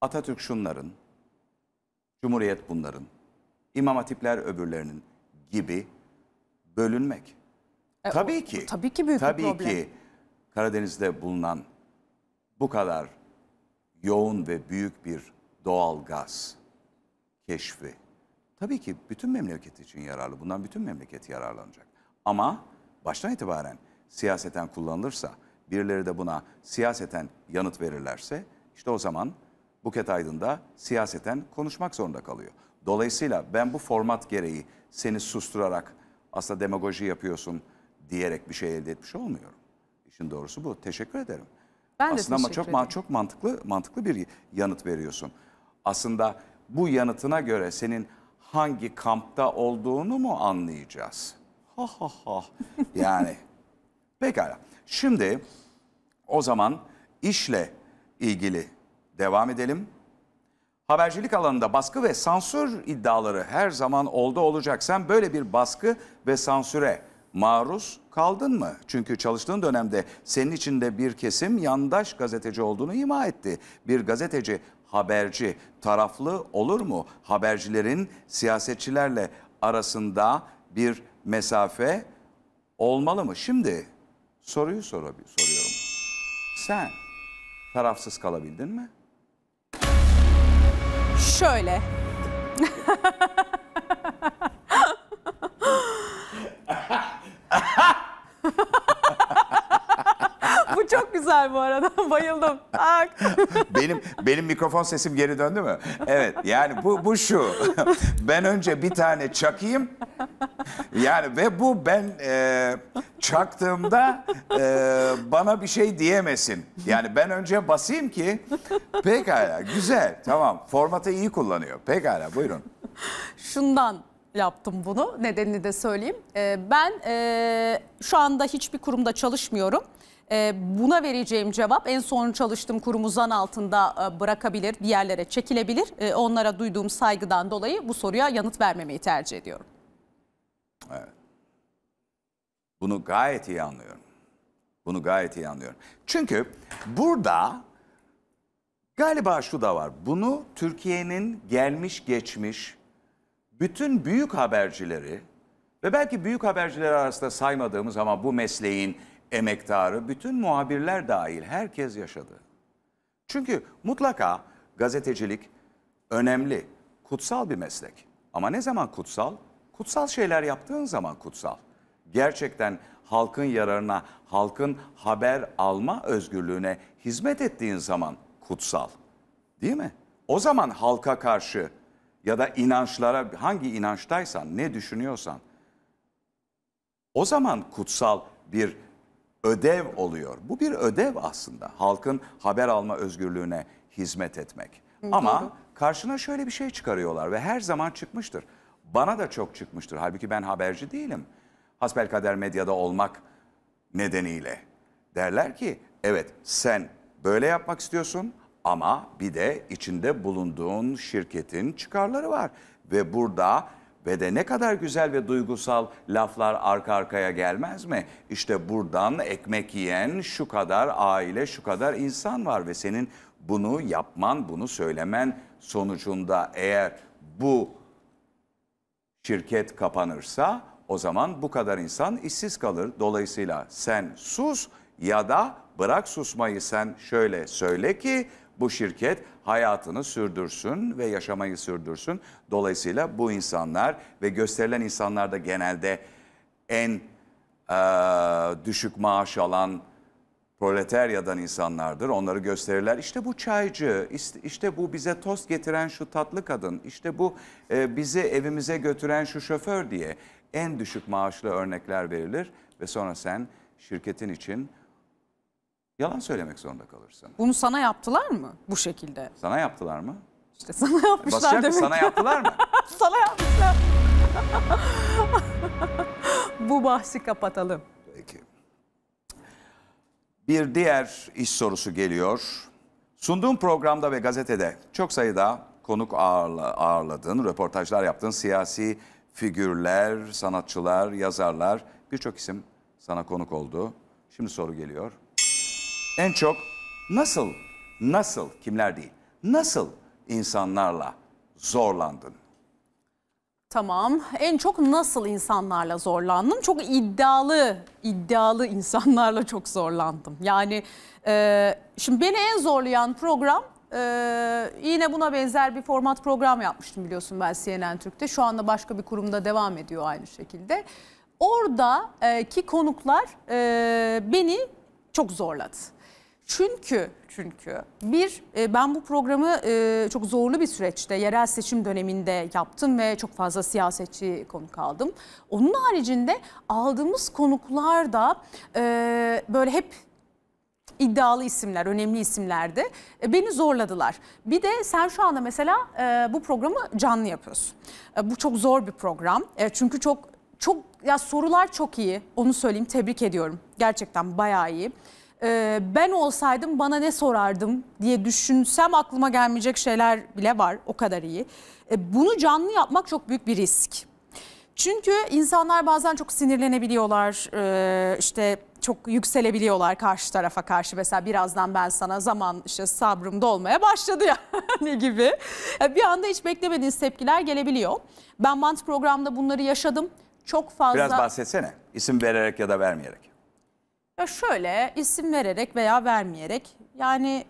Atatürk şunların, Cumhuriyet bunların, İmam Hatipler öbürlerinin gibi bölünmek. E, tabii o, ki. Tabii ki büyük tabii bir problem. ki Karadeniz'de bulunan bu kadar yoğun ve büyük bir Doğalgaz keşfi. Tabii ki bütün memleket için yararlı. Bundan bütün memleket yararlanacak. Ama baştan itibaren siyaseten kullanılırsa, birileri de buna siyaseten yanıt verirlerse işte o zaman Buket Aydın da siyaseten konuşmak zorunda kalıyor. Dolayısıyla ben bu format gereği seni susturarak aslında demagoji yapıyorsun diyerek bir şey elde etmiş olmuyorum. İşin doğrusu bu. Teşekkür ederim. Ben de Aslında ama çok ederim. çok mantıklı mantıklı bir yanıt veriyorsun aslında bu yanıtına göre senin hangi kampta olduğunu mu anlayacağız? Ha ha ha. Yani pekala. Şimdi o zaman işle ilgili devam edelim. Habercilik alanında baskı ve sansür iddiaları her zaman oldu olacak. Sen böyle bir baskı ve sansüre maruz kaldın mı? Çünkü çalıştığın dönemde senin içinde bir kesim yandaş gazeteci olduğunu ima etti. Bir gazeteci haberci taraflı olur mu? Habercilerin siyasetçilerle arasında bir mesafe olmalı mı? Şimdi soruyu sorabil, soruyorum. Sen tarafsız kalabildin mi? Şöyle. çok güzel bu arada. Bayıldım. Ak. benim benim mikrofon sesim geri döndü mü? Evet. Yani bu bu şu. ben önce bir tane çakayım. Yani ve bu ben e, çaktığımda e, bana bir şey diyemesin. Yani ben önce basayım ki pekala güzel tamam formatı iyi kullanıyor. Pekala buyurun. Şundan yaptım bunu. Nedenini de söyleyeyim. Ee, ben e, şu anda hiçbir kurumda çalışmıyorum. Ee, buna vereceğim cevap en son çalıştığım kurumu zan altında e, bırakabilir, bir yerlere çekilebilir. Ee, onlara duyduğum saygıdan dolayı bu soruya yanıt vermemeyi tercih ediyorum. Evet. Bunu gayet iyi anlıyorum. Bunu gayet iyi anlıyorum. Çünkü burada galiba şu da var. Bunu Türkiye'nin gelmiş geçmiş bütün büyük habercileri ve belki büyük haberciler arasında saymadığımız ama bu mesleğin emektarı, bütün muhabirler dahil herkes yaşadı. Çünkü mutlaka gazetecilik önemli, kutsal bir meslek. Ama ne zaman kutsal? Kutsal şeyler yaptığın zaman kutsal. Gerçekten halkın yararına, halkın haber alma özgürlüğüne hizmet ettiğin zaman kutsal. Değil mi? O zaman halka karşı ya da inançlara hangi inançtaysan, ne düşünüyorsan o zaman kutsal bir ödev oluyor. Bu bir ödev aslında. Halkın haber alma özgürlüğüne hizmet etmek. Hı, Ama doğru. karşına şöyle bir şey çıkarıyorlar ve her zaman çıkmıştır. Bana da çok çıkmıştır. Halbuki ben haberci değilim. Hasbelkader medyada olmak nedeniyle. Derler ki evet sen böyle yapmak istiyorsun ama bir de içinde bulunduğun şirketin çıkarları var. Ve burada ve de ne kadar güzel ve duygusal laflar arka arkaya gelmez mi? İşte buradan ekmek yiyen şu kadar aile, şu kadar insan var ve senin bunu yapman, bunu söylemen sonucunda eğer bu şirket kapanırsa o zaman bu kadar insan işsiz kalır. Dolayısıyla sen sus ya da bırak susmayı sen şöyle söyle ki bu şirket hayatını sürdürsün ve yaşamayı sürdürsün. Dolayısıyla bu insanlar ve gösterilen insanlar da genelde en e, düşük maaş alan proleteryadan insanlardır. Onları gösterirler. İşte bu çaycı, işte bu bize tost getiren şu tatlı kadın, işte bu e, bizi evimize götüren şu şoför diye en düşük maaşlı örnekler verilir ve sonra sen şirketin için Yalan söylemek zorunda kalırsın. Bunu sana yaptılar mı bu şekilde? Sana yaptılar mı? İşte sana yapmışlar Basacak demek. Sana yaptılar mı? sana yapmışlar. bu bahsi kapatalım. Peki. Bir diğer iş sorusu geliyor. Sunduğum programda ve gazetede çok sayıda konuk ağırla, ağırladın, röportajlar yaptın. Siyasi figürler, sanatçılar, yazarlar birçok isim sana konuk oldu. Şimdi soru geliyor en çok nasıl, nasıl kimler değil, nasıl insanlarla zorlandın? Tamam. En çok nasıl insanlarla zorlandım? Çok iddialı, iddialı insanlarla çok zorlandım. Yani e, şimdi beni en zorlayan program ee, yine buna benzer bir format program yapmıştım biliyorsun ben CNN Türk'te. Şu anda başka bir kurumda devam ediyor aynı şekilde. Oradaki e, konuklar e, beni çok zorladı. Çünkü çünkü bir e, ben bu programı e, çok zorlu bir süreçte yerel seçim döneminde yaptım ve çok fazla siyasetçi konuk aldım. Onun haricinde aldığımız konuklar da e, böyle hep iddialı isimler, önemli isimlerdi. beni zorladılar. Bir de sen şu anda mesela bu programı canlı yapıyorsun. bu çok zor bir program. çünkü çok çok ya sorular çok iyi. Onu söyleyeyim tebrik ediyorum. Gerçekten bayağı iyi. Ee, ben olsaydım bana ne sorardım diye düşünsem aklıma gelmeyecek şeyler bile var o kadar iyi. Ee, bunu canlı yapmak çok büyük bir risk. Çünkü insanlar bazen çok sinirlenebiliyorlar, ee, işte çok yükselebiliyorlar karşı tarafa karşı. Mesela birazdan ben sana zaman işte sabrım dolmaya başladı ya ne gibi. Bir anda hiç beklemediğiniz tepkiler gelebiliyor. Ben Mant programda bunları yaşadım. Çok fazla... Biraz bahsetsene isim vererek ya da vermeyerek. Ya şöyle isim vererek veya vermeyerek yani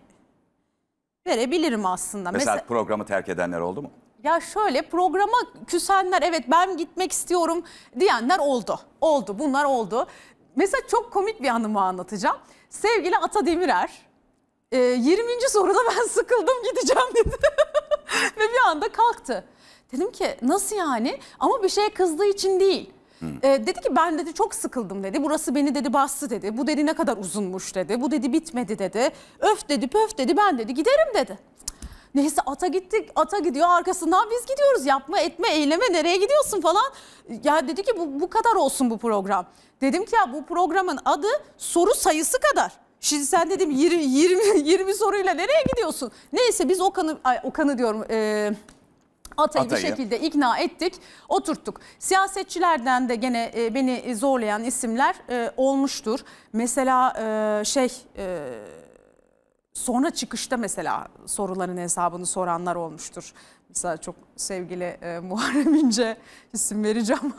verebilirim aslında. Mesela, Mesela programı terk edenler oldu mu? Ya şöyle programa küsenler evet ben gitmek istiyorum diyenler oldu. Oldu bunlar oldu. Mesela çok komik bir anımı anlatacağım. Sevgili Ata Demirer 20. E, soruda ben sıkıldım gideceğim dedi. Ve bir anda kalktı. Dedim ki nasıl yani ama bir şeye kızdığı için değil. E, dedi ki ben dedi çok sıkıldım dedi. Burası beni dedi bastı dedi. Bu dedi ne kadar uzunmuş dedi. Bu dedi bitmedi dedi. Öf dedi pöf dedi ben dedi giderim dedi. Neyse ata gittik ata gidiyor arkasından biz gidiyoruz yapma etme eyleme nereye gidiyorsun falan. Ya dedi ki bu, bu kadar olsun bu program. Dedim ki ya bu programın adı soru sayısı kadar. Şimdi sen dedim 20, 20, 20 soruyla nereye gidiyorsun? Neyse biz Okan'ı, ay Okan'ı diyorum e, Atayı, Atayı bir şekilde ikna ettik, oturttuk. Siyasetçilerden de gene e, beni zorlayan isimler e, olmuştur. Mesela e, şey sonra çıkışta mesela soruların hesabını soranlar olmuştur. Mesela çok sevgili Muharrem İnce isim vereceğim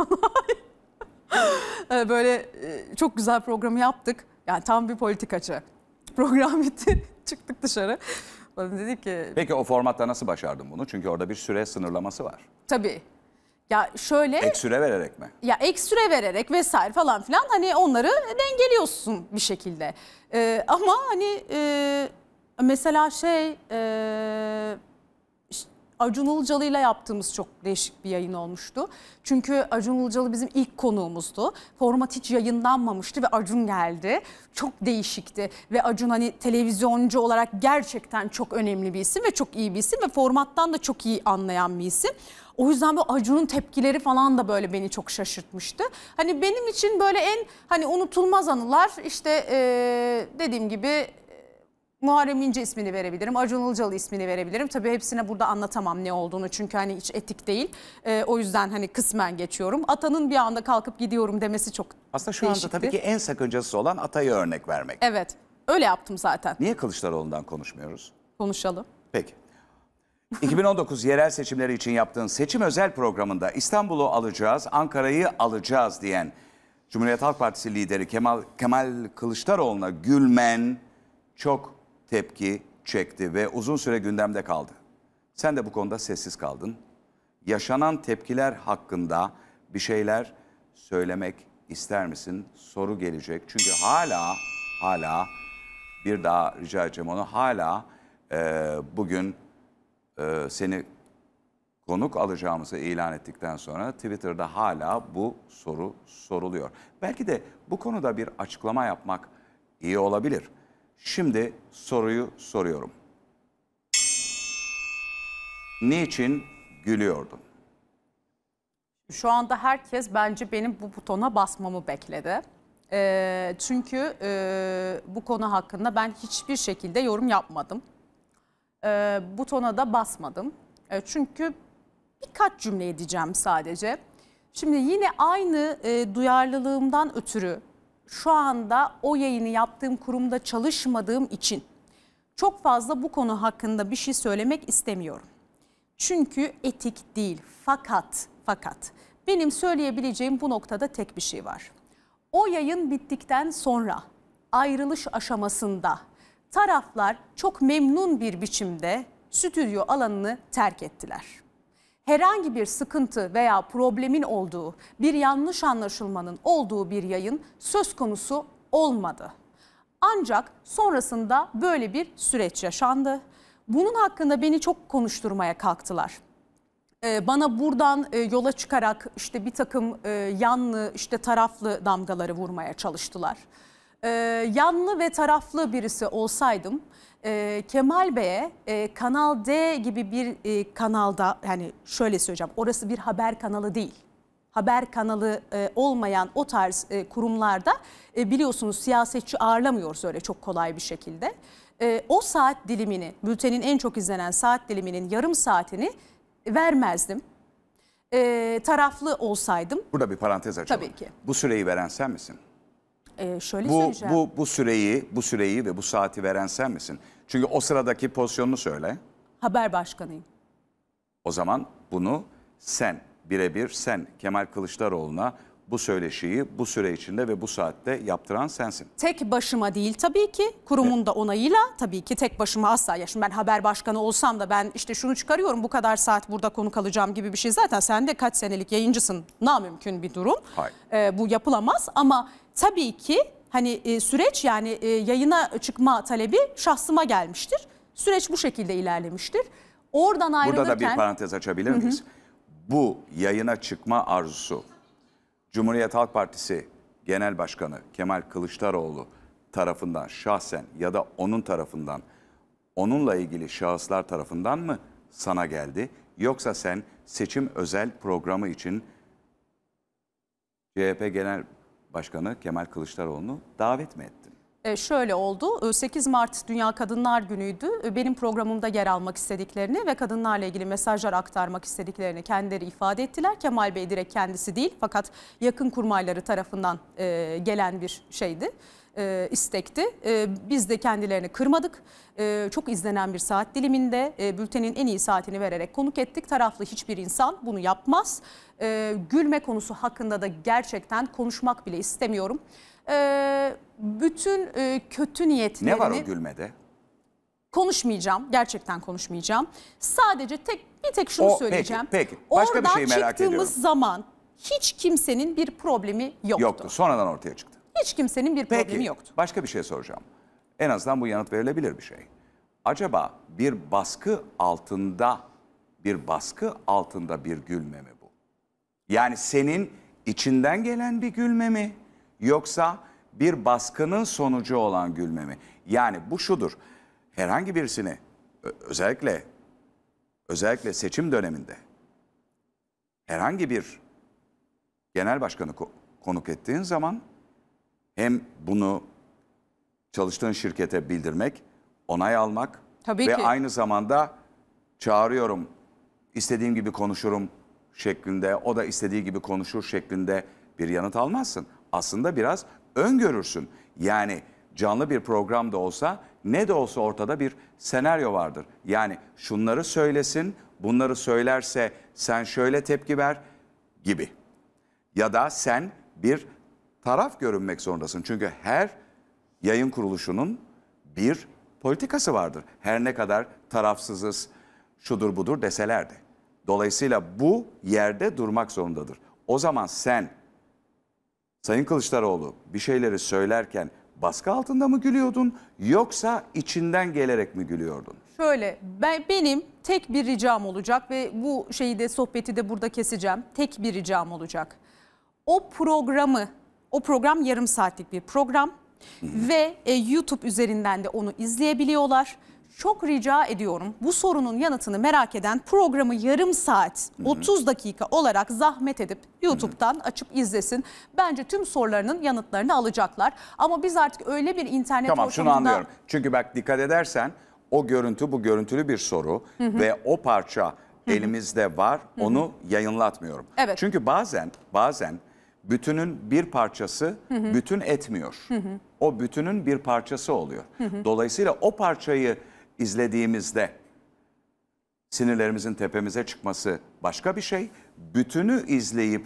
böyle çok güzel programı yaptık. Yani tam bir politikacı. Program bitti çıktık dışarı. Ben hani dedim ki... Peki o formatta nasıl başardın bunu? Çünkü orada bir süre sınırlaması var. Tabii. Ya şöyle... Ek süre vererek mi? Ya ek süre vererek vesaire falan filan hani onları dengeliyorsun bir şekilde. Ee, ama hani e, mesela şey... E, Acun Ilıcalı ile yaptığımız çok değişik bir yayın olmuştu. Çünkü Acun Ilıcalı bizim ilk konuğumuzdu. Format hiç yayınlanmamıştı ve Acun geldi. Çok değişikti ve Acun hani televizyoncu olarak gerçekten çok önemli bir isim ve çok iyi bir isim ve formattan da çok iyi anlayan bir isim. O yüzden bu Acun'un tepkileri falan da böyle beni çok şaşırtmıştı. Hani benim için böyle en hani unutulmaz anılar işte ee, dediğim gibi Muharrem İnce ismini verebilirim. Acun Ilıcalı ismini verebilirim. Tabii hepsine burada anlatamam ne olduğunu çünkü hani hiç etik değil. E, o yüzden hani kısmen geçiyorum. Atanın bir anda kalkıp gidiyorum demesi çok Aslında şu değişikti. anda tabii ki en sakıncası olan Atayı örnek vermek. Evet öyle yaptım zaten. Niye Kılıçdaroğlu'ndan konuşmuyoruz? Konuşalım. Peki. 2019 yerel seçimleri için yaptığın seçim özel programında İstanbul'u alacağız, Ankara'yı alacağız diyen Cumhuriyet Halk Partisi lideri Kemal, Kemal Kılıçdaroğlu'na gülmen çok tepki çekti ve uzun süre gündemde kaldı. Sen de bu konuda sessiz kaldın. Yaşanan tepkiler hakkında bir şeyler söylemek ister misin? Soru gelecek. Çünkü hala, hala bir daha rica edeceğim onu. Hala e, bugün e, seni konuk alacağımızı ilan ettikten sonra Twitter'da hala bu soru soruluyor. Belki de bu konuda bir açıklama yapmak iyi olabilir. Şimdi soruyu soruyorum. Niçin gülüyordun? Şu anda herkes bence benim bu butona basmamı bekledi. E, çünkü e, bu konu hakkında ben hiçbir şekilde yorum yapmadım. E, butona da basmadım. E, çünkü birkaç cümle edeceğim sadece. Şimdi yine aynı e, duyarlılığımdan ötürü şu anda o yayını yaptığım kurumda çalışmadığım için çok fazla bu konu hakkında bir şey söylemek istemiyorum. Çünkü etik değil fakat fakat benim söyleyebileceğim bu noktada tek bir şey var. O yayın bittikten sonra ayrılış aşamasında taraflar çok memnun bir biçimde stüdyo alanını terk ettiler herhangi bir sıkıntı veya problemin olduğu, bir yanlış anlaşılmanın olduğu bir yayın söz konusu olmadı. Ancak sonrasında böyle bir süreç yaşandı. Bunun hakkında beni çok konuşturmaya kalktılar ee, bana buradan e, yola çıkarak işte bir takım e, yanlı işte taraflı damgaları vurmaya çalıştılar. Ee, yanlı ve taraflı birisi olsaydım e, Kemal Bey'e e, Kanal D gibi bir e, kanalda yani şöyle söyleyeceğim orası bir haber kanalı değil. Haber kanalı e, olmayan o tarz e, kurumlarda e, biliyorsunuz siyasetçi ağırlamıyoruz öyle çok kolay bir şekilde. E, o saat dilimini bültenin en çok izlenen saat diliminin yarım saatini vermezdim. E, taraflı olsaydım. Burada bir parantez açalım. Tabii ki. Bu süreyi veren sen misin? Ee, şöyle bu, söyleyeceğim. Bu, bu süreyi, bu süreyi ve bu saati veren sen misin? Çünkü o sıradaki pozisyonunu söyle. Haber başkanıyım. O zaman bunu sen birebir sen Kemal Kılıçdaroğlu'na bu söyleşiyi bu süre içinde ve bu saatte yaptıran sensin. Tek başıma değil tabii ki kurumun e- da onayıyla tabii ki tek başıma asla. Ya şimdi ben haber başkanı olsam da ben işte şunu çıkarıyorum bu kadar saat burada konu kalacağım gibi bir şey zaten sen de kaç senelik yayıncısın namümkün bir durum. Hayır. Ee, bu yapılamaz ama tabii ki hani e, süreç yani e, yayına çıkma talebi şahsıma gelmiştir. Süreç bu şekilde ilerlemiştir. Oradan ayrılırken... Burada da bir parantez açabilir miyiz? Hı hı. Bu yayına çıkma arzusu Cumhuriyet Halk Partisi Genel Başkanı Kemal Kılıçdaroğlu tarafından şahsen ya da onun tarafından onunla ilgili şahıslar tarafından mı sana geldi? Yoksa sen seçim özel programı için CHP Genel Başkanı Kemal Kılıçdaroğlu'nu davet mi ettin? E şöyle oldu. 8 e, Mart Dünya Kadınlar Günü'ydü. E, benim programımda yer almak istediklerini ve kadınlarla ilgili mesajlar aktarmak istediklerini kendileri ifade ettiler. Kemal Bey direkt kendisi değil fakat yakın kurmayları tarafından e, gelen bir şeydi e, istekti. E, biz de kendilerini kırmadık. E, çok izlenen bir saat diliminde e, bültenin en iyi saatini vererek konuk ettik. Taraflı hiçbir insan bunu yapmaz. E, gülme konusu hakkında da gerçekten konuşmak bile istemiyorum. E, bütün e, kötü niyetlerini... Ne var o gülmede? konuşmayacağım. Gerçekten konuşmayacağım. Sadece tek bir tek şunu o, söyleyeceğim. Peki, peki. Başka Oradan bir şey merak ediyorum. çıktığımız zaman hiç kimsenin bir problemi yoktu. Yoktu. Sonradan ortaya çıktı. Hiç kimsenin bir problemi yoktu. Başka bir şey soracağım. En azından bu yanıt verilebilir bir şey. Acaba bir baskı altında bir baskı altında bir gülme mi bu? Yani senin içinden gelen bir gülme mi yoksa bir baskının sonucu olan gülme mi? Yani bu şudur. Herhangi birisini özellikle özellikle seçim döneminde herhangi bir genel başkanı konuk ettiğin zaman hem bunu çalıştığın şirkete bildirmek, onay almak Tabii ve ki. aynı zamanda çağırıyorum, istediğim gibi konuşurum şeklinde, o da istediği gibi konuşur şeklinde bir yanıt almazsın. Aslında biraz öngörürsün. Yani canlı bir program da olsa ne de olsa ortada bir senaryo vardır. Yani şunları söylesin, bunları söylerse sen şöyle tepki ver gibi. Ya da sen bir taraf görünmek zorundasın. Çünkü her yayın kuruluşunun bir politikası vardır. Her ne kadar tarafsızız, şudur budur deseler de. Dolayısıyla bu yerde durmak zorundadır. O zaman sen Sayın Kılıçdaroğlu bir şeyleri söylerken baskı altında mı gülüyordun yoksa içinden gelerek mi gülüyordun? Şöyle ben, benim tek bir ricam olacak ve bu şeyi de sohbeti de burada keseceğim. Tek bir ricam olacak. O programı o program yarım saatlik bir program ve e, YouTube üzerinden de onu izleyebiliyorlar. Çok rica ediyorum bu sorunun yanıtını merak eden programı yarım saat 30 dakika olarak zahmet edip YouTube'dan açıp izlesin. Bence tüm sorularının yanıtlarını alacaklar. Ama biz artık öyle bir internet Tamam şunu anlıyorum. Çünkü bak dikkat edersen o görüntü bu görüntülü bir soru ve o parça elimizde var onu yayınlatmıyorum. Evet. Çünkü bazen bazen bütünün bir parçası hı hı. bütün etmiyor. Hı hı. O bütünün bir parçası oluyor. Hı hı. Dolayısıyla o parçayı izlediğimizde sinirlerimizin tepemize çıkması başka bir şey. Bütünü izleyip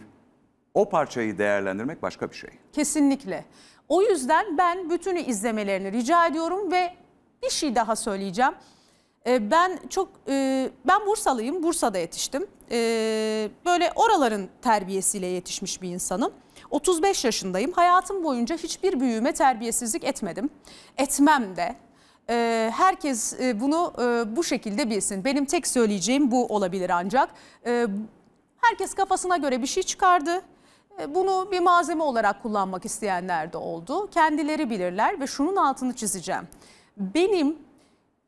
o parçayı değerlendirmek başka bir şey. Kesinlikle. O yüzden ben bütünü izlemelerini rica ediyorum ve bir şey daha söyleyeceğim. Ee, ben çok e, ben Bursalıyım. Bursa'da yetiştim. Ee, böyle oraların terbiyesiyle yetişmiş bir insanım. 35 yaşındayım. Hayatım boyunca hiçbir büyüme terbiyesizlik etmedim. Etmem de. Ee, herkes e, bunu e, bu şekilde bilsin. Benim tek söyleyeceğim bu olabilir ancak. herkes kafasına göre bir şey çıkardı. Bunu bir malzeme olarak kullanmak isteyenler de oldu. Kendileri bilirler ve şunun altını çizeceğim. Benim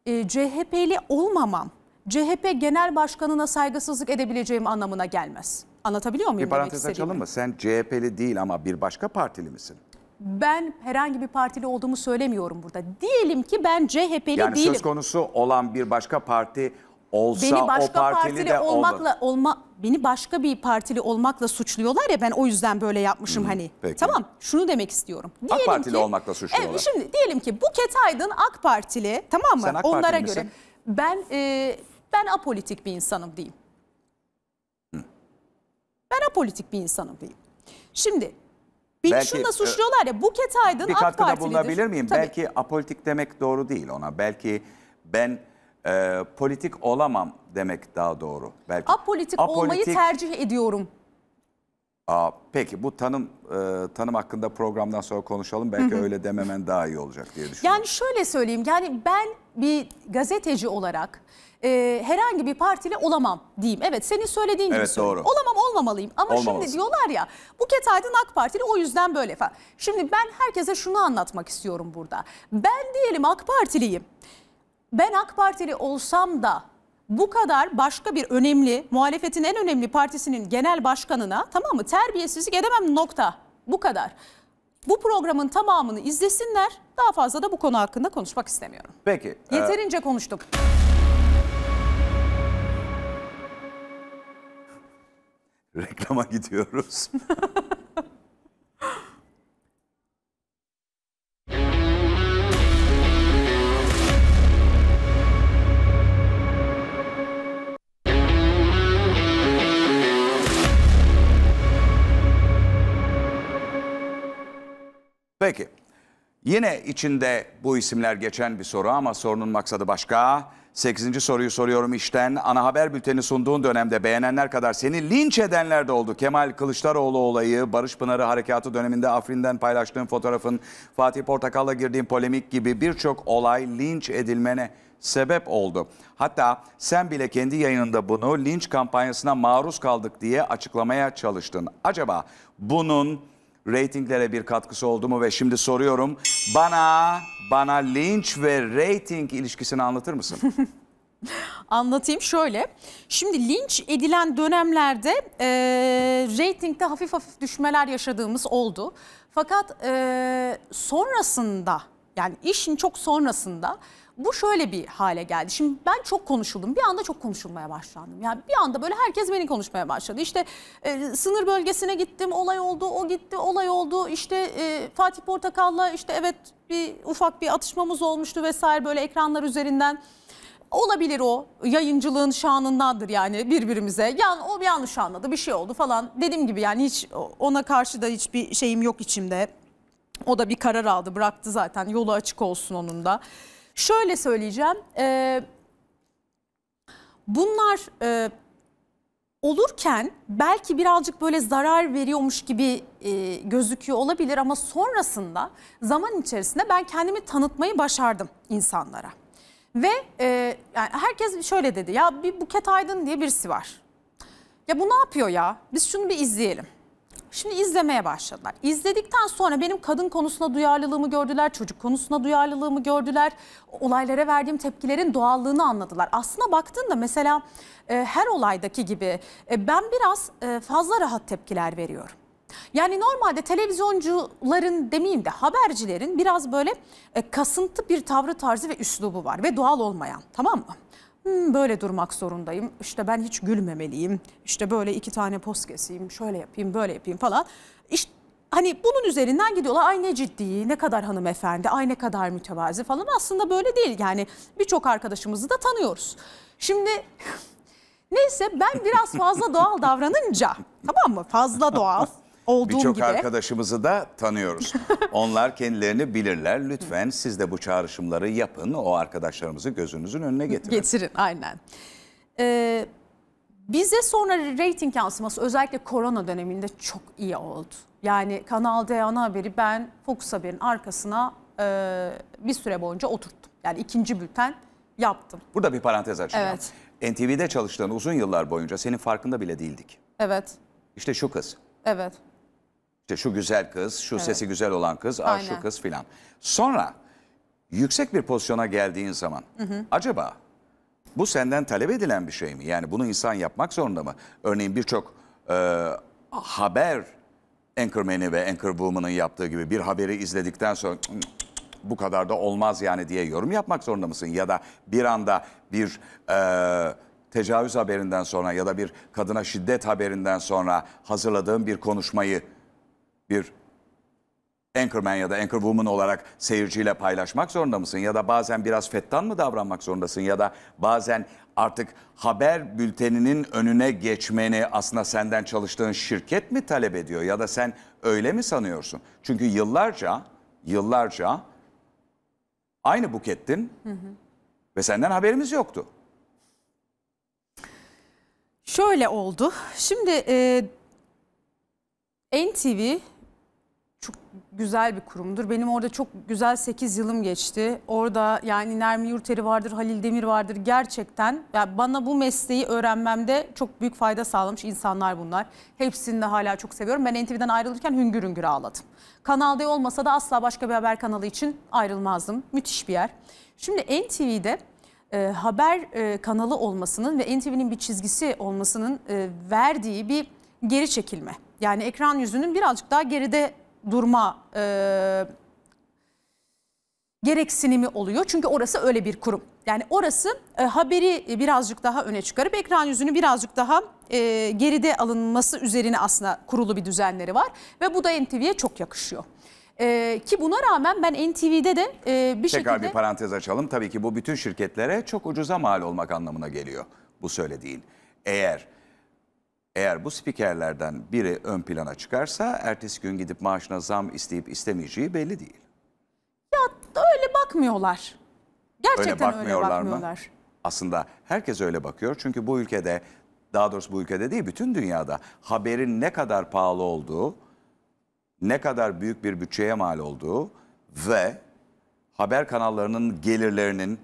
e, ee, CHP'li olmamam CHP genel başkanına saygısızlık edebileceğim anlamına gelmez. Anlatabiliyor muyum? Bir parantez açalım mı? Sen CHP'li değil ama bir başka partili misin? Ben herhangi bir partili olduğumu söylemiyorum burada. Diyelim ki ben CHP'li yani değilim. Yani söz konusu olan bir başka parti olsa Beni başka o partili, partili de olmakla olma, beni başka bir partili olmakla suçluyorlar ya ben o yüzden böyle yapmışım Hı, hani. Peki. Tamam şunu demek istiyorum. Diyelim AK Partili ki, olmakla suçluyorlar. Evet şimdi diyelim ki Buket Aydın AK Partili tamam mı? Sen AK Onlara göre. Misin? Ben e, ben apolitik bir insanım diyeyim. Ben apolitik bir insanım diyeyim. Şimdi Beni Belki, şununla e, suçluyorlar ya Buket Aydın AK Partilidir. Bir katkıda bulunabilir miyim? Tabii. Belki apolitik demek doğru değil ona. Belki ben e, politik olamam demek daha doğru. Belki Apolitik, olmayı tercih ediyorum. Aa, peki bu tanım e, tanım hakkında programdan sonra konuşalım. Belki öyle dememen daha iyi olacak diye düşünüyorum. Yani şöyle söyleyeyim yani ben bir gazeteci olarak e, herhangi bir partili olamam diyeyim. Evet senin söylediğin gibi Evet, söyleyeyim. doğru. Olamam olmamalıyım ama şimdi diyorlar ya Buket Aydın AK Partili o yüzden böyle falan. Şimdi ben herkese şunu anlatmak istiyorum burada. Ben diyelim AK Partiliyim ben AK Partili olsam da bu kadar başka bir önemli muhalefetin en önemli partisinin genel başkanına tamam mı terbiyesizlik edemem nokta bu kadar. Bu programın tamamını izlesinler daha fazla da bu konu hakkında konuşmak istemiyorum. Peki. E, Yeterince e... konuştuk. Reklama gidiyoruz. Peki. Yine içinde bu isimler geçen bir soru ama sorunun maksadı başka. Sekizinci soruyu soruyorum işten. Ana haber bülteni sunduğun dönemde beğenenler kadar seni linç edenler de oldu. Kemal Kılıçdaroğlu olayı, Barış Pınarı harekatı döneminde Afrin'den paylaştığın fotoğrafın, Fatih Portakal'la girdiğin polemik gibi birçok olay linç edilmene sebep oldu. Hatta sen bile kendi yayınında bunu linç kampanyasına maruz kaldık diye açıklamaya çalıştın. Acaba bunun reytinglere bir katkısı oldu mu ve şimdi soruyorum bana bana linç ve reyting ilişkisini anlatır mısın? Anlatayım şöyle. Şimdi linç edilen dönemlerde e, reytingde hafif hafif düşmeler yaşadığımız oldu. Fakat e, sonrasında yani işin çok sonrasında bu şöyle bir hale geldi. Şimdi ben çok konuşuldum. Bir anda çok konuşulmaya başlandım. Yani bir anda böyle herkes beni konuşmaya başladı. İşte e, sınır bölgesine gittim, olay oldu, o gitti, olay oldu. İşte e, Fatih Portakal'la işte evet bir ufak bir atışmamız olmuştu vesaire böyle ekranlar üzerinden. Olabilir o yayıncılığın şanındandır yani birbirimize. Yani o bir yanlış anladı bir şey oldu falan. Dediğim gibi yani hiç ona karşı da hiçbir şeyim yok içimde. O da bir karar aldı bıraktı zaten yolu açık olsun onun da. Şöyle söyleyeceğim. E, bunlar e, olurken belki birazcık böyle zarar veriyormuş gibi e, gözüküyor olabilir ama sonrasında zaman içerisinde ben kendimi tanıtmayı başardım insanlara. Ve e, yani herkes şöyle dedi ya bir Buket Aydın diye birisi var. Ya bu ne yapıyor ya? Biz şunu bir izleyelim. Şimdi izlemeye başladılar. İzledikten sonra benim kadın konusunda duyarlılığımı gördüler, çocuk konusunda duyarlılığımı gördüler. Olaylara verdiğim tepkilerin doğallığını anladılar. Aslına baktığında mesela e, her olaydaki gibi e, ben biraz e, fazla rahat tepkiler veriyorum. Yani normalde televizyoncuların demeyeyim de habercilerin biraz böyle e, kasıntı bir tavrı tarzı ve üslubu var ve doğal olmayan tamam mı? hmm, böyle durmak zorundayım. İşte ben hiç gülmemeliyim. İşte böyle iki tane poz keseyim, şöyle yapayım, böyle yapayım falan. İşte hani bunun üzerinden gidiyorlar. Ay ne ciddi, ne kadar hanımefendi, ay ne kadar mütevazi falan. Aslında böyle değil yani birçok arkadaşımızı da tanıyoruz. Şimdi neyse ben biraz fazla doğal davranınca tamam mı fazla doğal olduğum Birçok gibi. arkadaşımızı da tanıyoruz. Onlar kendilerini bilirler. Lütfen siz de bu çağrışımları yapın. O arkadaşlarımızı gözünüzün önüne getirin. Getirin aynen. Ee, bize sonra reyting yansıması özellikle korona döneminde çok iyi oldu. Yani Kanal D ana haberi ben Fox Haber'in arkasına e, bir süre boyunca oturttum. Yani ikinci bülten yaptım. Burada bir parantez açacağım. Evet. NTV'de çalıştığın uzun yıllar boyunca senin farkında bile değildik. Evet. İşte şu kız. Evet. İşte şu güzel kız, şu evet. sesi güzel olan kız, ah şu kız filan. Sonra yüksek bir pozisyona geldiğin zaman hı hı. acaba bu senden talep edilen bir şey mi? Yani bunu insan yapmak zorunda mı? Örneğin birçok e, haber anchormeni ve anchorwoman'ın yaptığı gibi bir haberi izledikten sonra bu kadar da olmaz yani diye yorum yapmak zorunda mısın? Ya da bir anda bir e, tecavüz haberinden sonra ya da bir kadına şiddet haberinden sonra hazırladığın bir konuşmayı bir anchorman ya da anchorwoman olarak seyirciyle paylaşmak zorunda mısın? Ya da bazen biraz fettan mı davranmak zorundasın? Ya da bazen artık haber bülteninin önüne geçmeni aslında senden çalıştığın şirket mi talep ediyor? Ya da sen öyle mi sanıyorsun? Çünkü yıllarca, yıllarca aynı bukettin hı hı. ve senden haberimiz yoktu. Şöyle oldu. Şimdi e, NTV güzel bir kurumdur. Benim orada çok güzel 8 yılım geçti. Orada yani Nermi Yurteri vardır, Halil Demir vardır. Gerçekten yani bana bu mesleği öğrenmemde çok büyük fayda sağlamış insanlar bunlar. Hepsini de hala çok seviyorum. Ben NTV'den ayrılırken hüngür hüngür ağladım. Kanal D olmasa da asla başka bir haber kanalı için ayrılmazdım. Müthiş bir yer. Şimdi NTV'de e, haber e, kanalı olmasının ve NTV'nin bir çizgisi olmasının e, verdiği bir geri çekilme. Yani ekran yüzünün birazcık daha geride durma e, gereksinimi oluyor. Çünkü orası öyle bir kurum. Yani orası e, haberi birazcık daha öne çıkarıp ekran yüzünü birazcık daha e, geride alınması üzerine aslında kurulu bir düzenleri var. Ve bu da NTV'ye çok yakışıyor. E, ki buna rağmen ben NTV'de de e, bir Tekrar şekilde... Tekrar bir parantez açalım. Tabii ki bu bütün şirketlere çok ucuza mal olmak anlamına geliyor bu söylediğin. Eğer eğer bu spikerlerden biri ön plana çıkarsa ertesi gün gidip maaşına zam isteyip istemeyeceği belli değil. Ya öyle bakmıyorlar. Gerçekten öyle bakmıyorlar, öyle bakmıyorlar. Mı? Aslında herkes öyle bakıyor. Çünkü bu ülkede daha doğrusu bu ülkede değil bütün dünyada haberin ne kadar pahalı olduğu, ne kadar büyük bir bütçeye mal olduğu ve haber kanallarının gelirlerinin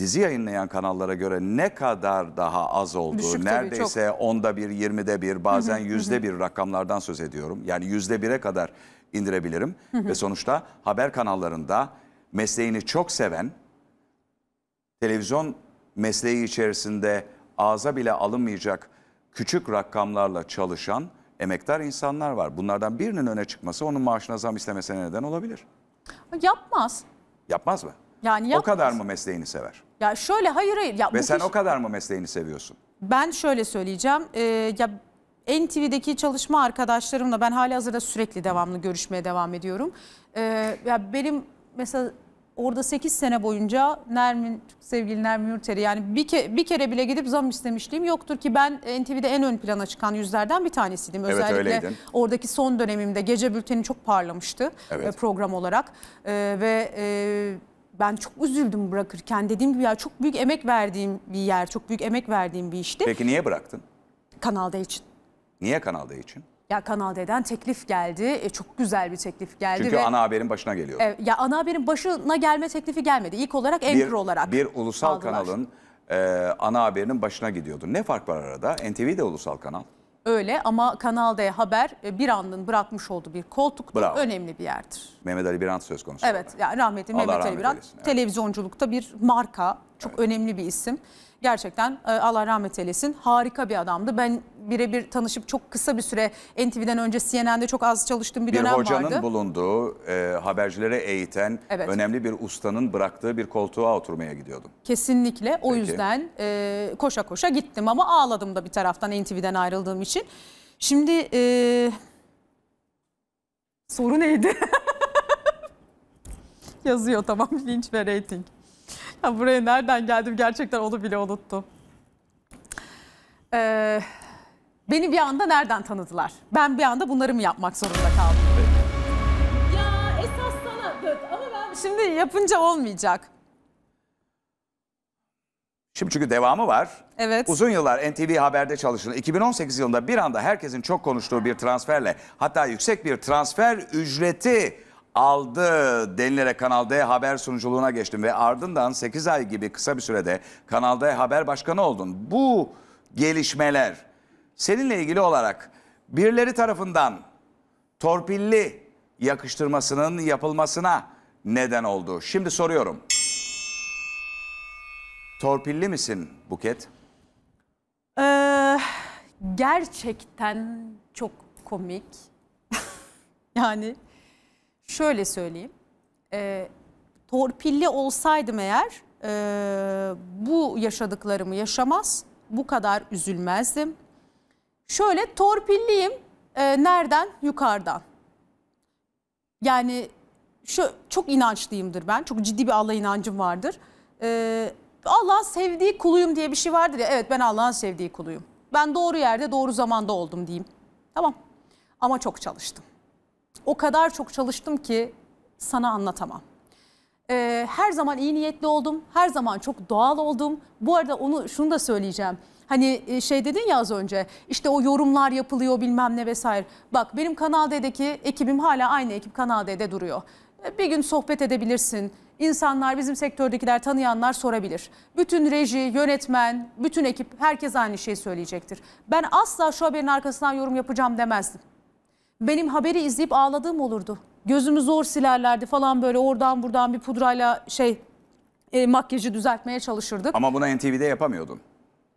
dizi yayınlayan kanallara göre ne kadar daha az olduğu Düşük, neredeyse tabii, çok... onda bir, yirmide bir bazen yüzde bir rakamlardan söz ediyorum. Yani yüzde bire kadar indirebilirim ve sonuçta haber kanallarında mesleğini çok seven televizyon mesleği içerisinde ağza bile alınmayacak küçük rakamlarla çalışan emektar insanlar var. Bunlardan birinin öne çıkması onun maaşına zam istemesine neden olabilir. Yapmaz. Yapmaz mı? Yani yapmaz. O kadar mı mesleğini sever? Ya şöyle hayır hayır. Ya Ve sen kişi... o kadar mı mesleğini seviyorsun? Ben şöyle söyleyeceğim. Ee, ya NTV'deki çalışma arkadaşlarımla ben hali hazırda sürekli devamlı görüşmeye devam ediyorum. Ee, ya benim mesela orada 8 sene boyunca Nermin sevgili Nermin Yurteri yani bir, ke, bir kere bile gidip zam istemişliğim yoktur ki ben NTV'de en ön plana çıkan yüzlerden bir tanesiydim. Evet, Özellikle öyleydin. oradaki son dönemimde gece bülteni çok parlamıştı evet. program olarak ee, ve... E, ben çok üzüldüm bırakırken. Dediğim gibi ya çok büyük emek verdiğim bir yer, çok büyük emek verdiğim bir işti. Peki niye bıraktın? Kanalda için. Niye kanalda için? Ya Kanal D'den teklif geldi. E, çok güzel bir teklif geldi. Çünkü ve, ana haberin başına geliyor. E, ya ana haberin başına gelme teklifi gelmedi. İlk olarak Anchor olarak. Bir ulusal aldılar. kanalın e, ana haberinin başına gidiyordu. Ne fark var arada? NTV de ulusal kanal. Öyle ama Kanal D Haber e, bir anın bırakmış olduğu bir koltuk da önemli bir yerdir. Mehmet Ali Birant söz konusu. Evet yani rahmetli Allah Mehmet rahmet Ali Birant televizyonculukta bir marka çok evet. önemli bir isim gerçekten e, Allah rahmet eylesin harika bir adamdı. Ben birebir tanışıp çok kısa bir süre NTV'den önce CNN'de çok az çalıştığım bir, bir dönem vardı. Bir hocanın bulunduğu, e, habercilere eğiten, evet. önemli bir ustanın bıraktığı bir koltuğa oturmaya gidiyordum. Kesinlikle o Peki. yüzden e, koşa koşa gittim ama ağladım da bir taraftan NTV'den ayrıldığım için. Şimdi e, soru neydi? Yazıyor tamam linç ve reyting. Ya buraya nereden geldim gerçekten onu bile unuttum. Ee, beni bir anda nereden tanıdılar? Ben bir anda bunları mı yapmak zorunda kaldım? Ya esas sana ama ben şimdi yapınca olmayacak. Şimdi çünkü devamı var. Evet. Uzun yıllar NTV Haber'de çalışılan 2018 yılında bir anda herkesin çok konuştuğu bir transferle hatta yüksek bir transfer ücreti aldı denilerek Kanal D Haber sunuculuğuna geçtim ve ardından 8 ay gibi kısa bir sürede Kanal D Haber Başkanı oldun. Bu gelişmeler seninle ilgili olarak birileri tarafından torpilli yakıştırmasının yapılmasına neden oldu. Şimdi soruyorum. Torpilli misin Buket? Ee, gerçekten çok komik. yani Şöyle söyleyeyim. E, torpilli olsaydım eğer e, bu yaşadıklarımı yaşamaz, bu kadar üzülmezdim. Şöyle torpilliyim e, nereden? Yukarıdan. Yani şu, çok inançlıyımdır ben. Çok ciddi bir Allah inancım vardır. E, Allah'ın sevdiği kuluyum diye bir şey vardır ya. Evet ben Allah'ın sevdiği kuluyum. Ben doğru yerde doğru zamanda oldum diyeyim. Tamam ama çok çalıştım o kadar çok çalıştım ki sana anlatamam. Ee, her zaman iyi niyetli oldum, her zaman çok doğal oldum. Bu arada onu şunu da söyleyeceğim. Hani e, şey dedin ya az önce işte o yorumlar yapılıyor bilmem ne vesaire. Bak benim Kanal D'deki ekibim hala aynı ekip Kanal D'de duruyor. E, bir gün sohbet edebilirsin. İnsanlar bizim sektördekiler tanıyanlar sorabilir. Bütün reji, yönetmen, bütün ekip herkes aynı şeyi söyleyecektir. Ben asla şu haberin arkasından yorum yapacağım demezdim benim haberi izleyip ağladığım olurdu. Gözümü zor silerlerdi falan böyle oradan buradan bir pudrayla şey e, makyajı düzeltmeye çalışırdık. Ama bunu NTV'de yapamıyordun.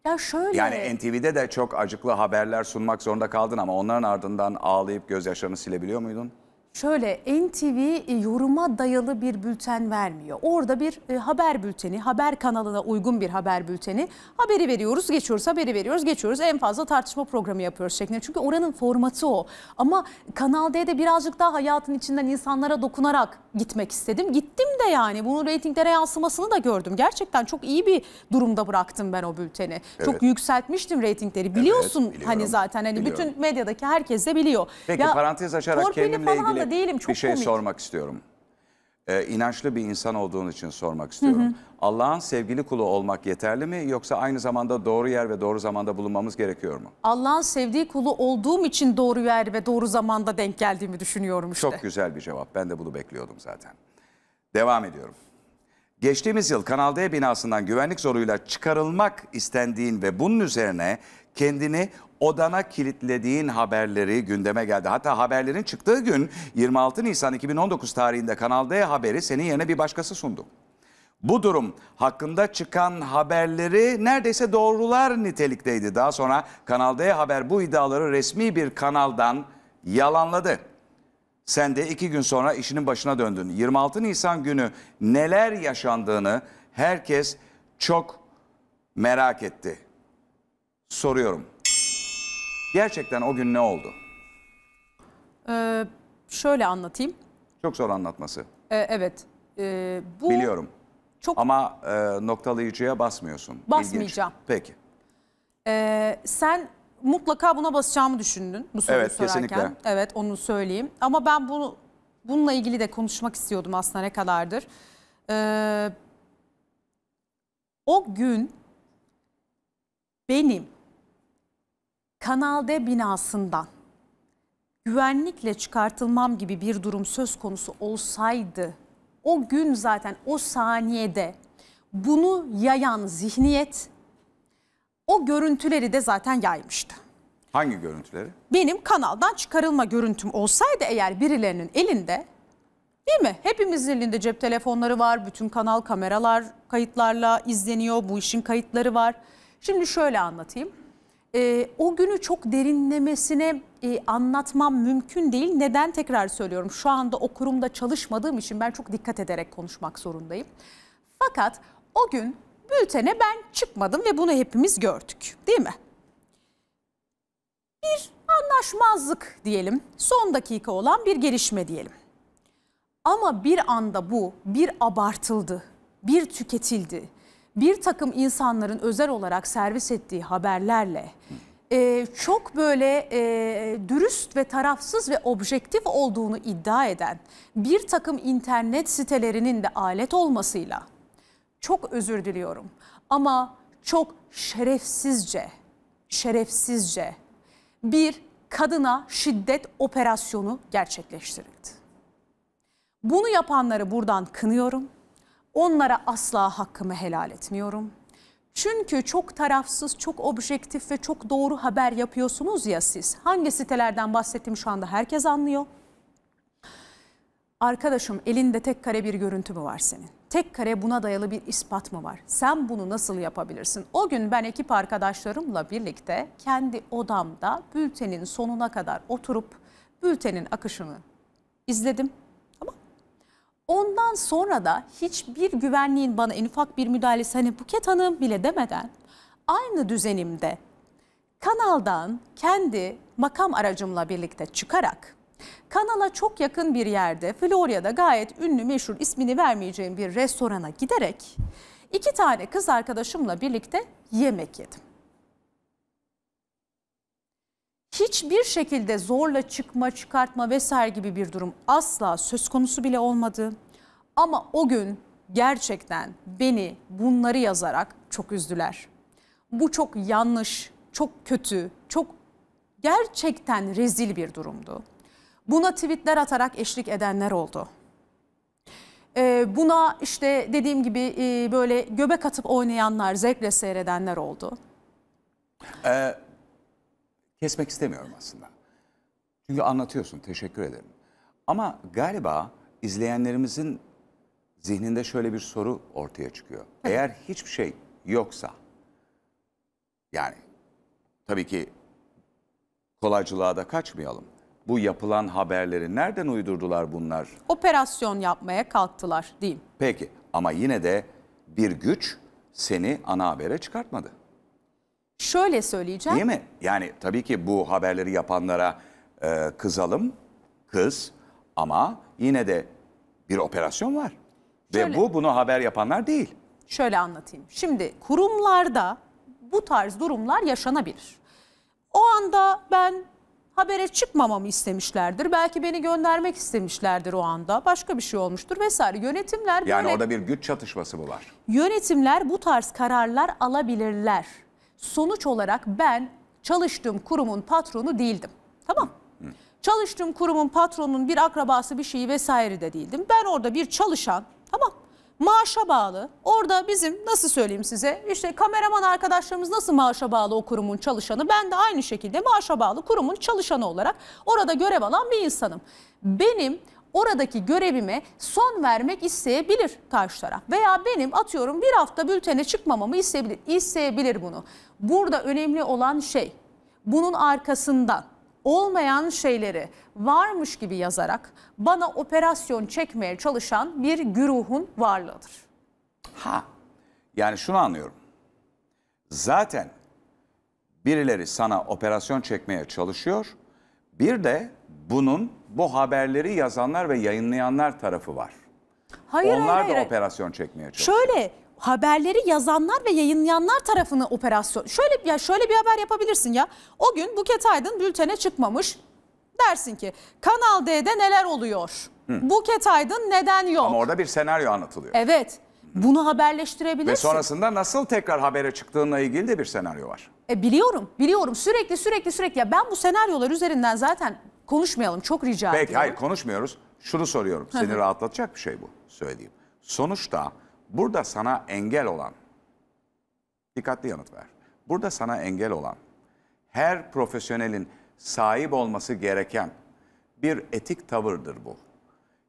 Ya şöyle. Yani NTV'de de çok acıklı haberler sunmak zorunda kaldın ama onların ardından ağlayıp gözyaşlarını silebiliyor muydun? Şöyle NTV e, yoruma dayalı bir bülten vermiyor. Orada bir e, haber bülteni, haber kanalına uygun bir haber bülteni. Haberi veriyoruz, geçiyoruz, haberi veriyoruz, geçiyoruz. En fazla tartışma programı yapıyoruz şeklinde. Çünkü oranın formatı o. Ama Kanal D'de birazcık daha hayatın içinden insanlara dokunarak gitmek istedim. Gittim de yani bunun reytinglere yansımasını da gördüm. Gerçekten çok iyi bir durumda bıraktım ben o bülteni. Evet. Çok yükseltmiştim reytingleri. Biliyorsun evet, hani zaten hani biliyorum. bütün medyadaki herkes de biliyor. Peki ya, parantez açarak kendimle ilgili da değilim, çok bir şey komik. sormak istiyorum e, inançlı bir insan olduğun için sormak istiyorum. Allah'ın sevgili kulu olmak yeterli mi yoksa aynı zamanda doğru yer ve doğru zamanda bulunmamız gerekiyor mu? Allah'ın sevdiği kulu olduğum için doğru yer ve doğru zamanda denk geldiğimi düşünüyorum işte. Çok güzel bir cevap. Ben de bunu bekliyordum zaten. Devam ediyorum. Geçtiğimiz yıl Kanal D binasından güvenlik zoruyla çıkarılmak istendiğin ve bunun üzerine kendini odana kilitlediğin haberleri gündeme geldi. Hatta haberlerin çıktığı gün 26 Nisan 2019 tarihinde Kanal D haberi senin yerine bir başkası sundu. Bu durum hakkında çıkan haberleri neredeyse doğrular nitelikteydi. Daha sonra Kanal D Haber bu iddiaları resmi bir kanaldan yalanladı. Sen de iki gün sonra işinin başına döndün. 26 Nisan günü neler yaşandığını herkes çok merak etti. Soruyorum. Gerçekten o gün ne oldu? Ee, şöyle anlatayım. Çok zor anlatması. Ee, evet. Ee, bu Biliyorum. Çok... Ama e, noktalayıcıya basmıyorsun. Basmayacağım. İlginç. Peki. Ee, sen mutlaka buna basacağımı düşündün bu soruyu evet, sorarken. Kesinlikle. Evet onu söyleyeyim. Ama ben bunu bununla ilgili de konuşmak istiyordum aslında ne kadardır. Ee, o gün benim Kanal D binasından güvenlikle çıkartılmam gibi bir durum söz konusu olsaydı o gün zaten o saniyede bunu yayan zihniyet o görüntüleri de zaten yaymıştı. Hangi görüntüleri? Benim kanaldan çıkarılma görüntüm olsaydı eğer birilerinin elinde değil mi? Hepimizin elinde cep telefonları var, bütün kanal kameralar kayıtlarla izleniyor, bu işin kayıtları var. Şimdi şöyle anlatayım. Ee, o günü çok derinlemesine e, anlatmam mümkün değil. Neden tekrar söylüyorum? Şu anda o kurumda çalışmadığım için ben çok dikkat ederek konuşmak zorundayım. Fakat o gün bültene ben çıkmadım ve bunu hepimiz gördük değil mi? Bir anlaşmazlık diyelim, son dakika olan bir gelişme diyelim. Ama bir anda bu bir abartıldı, bir tüketildi. Bir takım insanların özel olarak servis ettiği haberlerle e, çok böyle e, dürüst ve tarafsız ve objektif olduğunu iddia eden bir takım internet sitelerinin de alet olmasıyla çok özür diliyorum ama çok şerefsizce, şerefsizce bir kadına şiddet operasyonu gerçekleştirildi. Bunu yapanları buradan kınıyorum. Onlara asla hakkımı helal etmiyorum. Çünkü çok tarafsız, çok objektif ve çok doğru haber yapıyorsunuz ya siz. Hangi sitelerden bahsettim şu anda herkes anlıyor. Arkadaşım elinde tek kare bir görüntü mü var senin? tek kare buna dayalı bir ispat mı var? Sen bunu nasıl yapabilirsin? O gün ben ekip arkadaşlarımla birlikte kendi odamda bültenin sonuna kadar oturup bültenin akışını izledim. Tamam. Ondan sonra da hiçbir güvenliğin bana en ufak bir müdahalesi hani Buket Hanım bile demeden aynı düzenimde kanaldan kendi makam aracımla birlikte çıkarak Kanala çok yakın bir yerde Florya'da gayet ünlü meşhur ismini vermeyeceğim bir restorana giderek iki tane kız arkadaşımla birlikte yemek yedim. Hiçbir şekilde zorla çıkma, çıkartma vesaire gibi bir durum asla söz konusu bile olmadı. Ama o gün gerçekten beni bunları yazarak çok üzdüler. Bu çok yanlış, çok kötü, çok gerçekten rezil bir durumdu. Buna tweetler atarak eşlik edenler oldu. Ee, buna işte dediğim gibi e, böyle göbek atıp oynayanlar, zevkle seyredenler oldu. Ee, kesmek istemiyorum aslında. Çünkü anlatıyorsun, teşekkür ederim. Ama galiba izleyenlerimizin zihninde şöyle bir soru ortaya çıkıyor. Eğer hiçbir şey yoksa, yani tabii ki kolaycılığa da kaçmayalım bu yapılan haberleri nereden uydurdular bunlar? Operasyon yapmaya kalktılar diyeyim. Peki ama yine de bir güç seni ana habere çıkartmadı. Şöyle söyleyeceğim. Değil mi? Yani tabii ki bu haberleri yapanlara e, kızalım, kız ama yine de bir operasyon var. Şöyle, Ve bu bunu haber yapanlar değil. Şöyle anlatayım. Şimdi kurumlarda bu tarz durumlar yaşanabilir. O anda ben habere çıkmamamı istemişlerdir. Belki beni göndermek istemişlerdir o anda. Başka bir şey olmuştur vesaire. Yönetimler yani orada bir güç çatışması mı var? Yönetimler bu tarz kararlar alabilirler. Sonuç olarak ben çalıştığım kurumun patronu değildim. Tamam? Hı. Çalıştığım kurumun patronunun bir akrabası bir şeyi vesaire de değildim. Ben orada bir çalışan, tamam? maaşa bağlı. Orada bizim nasıl söyleyeyim size işte kameraman arkadaşlarımız nasıl maaşa bağlı o kurumun çalışanı ben de aynı şekilde maaşa bağlı kurumun çalışanı olarak orada görev alan bir insanım. Benim oradaki görevime son vermek isteyebilir karşı taraf. Veya benim atıyorum bir hafta bültene çıkmamamı isteyebilir, isteyebilir bunu. Burada önemli olan şey bunun arkasından olmayan şeyleri varmış gibi yazarak bana operasyon çekmeye çalışan bir güruhun varlığıdır. Ha. Yani şunu anlıyorum. Zaten birileri sana operasyon çekmeye çalışıyor. Bir de bunun bu haberleri yazanlar ve yayınlayanlar tarafı var. Hayır, Onlar hayır, da hayır. operasyon çekmeye çalışıyor. Şöyle haberleri yazanlar ve yayınlayanlar tarafını operasyon. Şöyle ya şöyle bir haber yapabilirsin ya. O gün Buket Aydın bültene çıkmamış. Dersin ki Kanal D'de neler oluyor? Hı. Buket Aydın neden yok? Ama orada bir senaryo anlatılıyor. Evet. Bunu haberleştirebilirsin. Ve sonrasında nasıl tekrar habere çıktığınla ilgili de bir senaryo var. E biliyorum, biliyorum. Sürekli sürekli sürekli. Ya ben bu senaryolar üzerinden zaten konuşmayalım. Çok rica Peki, ediyorum. Peki hayır konuşmuyoruz. Şunu soruyorum. Seni rahatlatacak bir şey bu söyleyeyim. Sonuçta Burada sana engel olan, dikkatli yanıt ver. Burada sana engel olan, her profesyonelin sahip olması gereken bir etik tavırdır bu.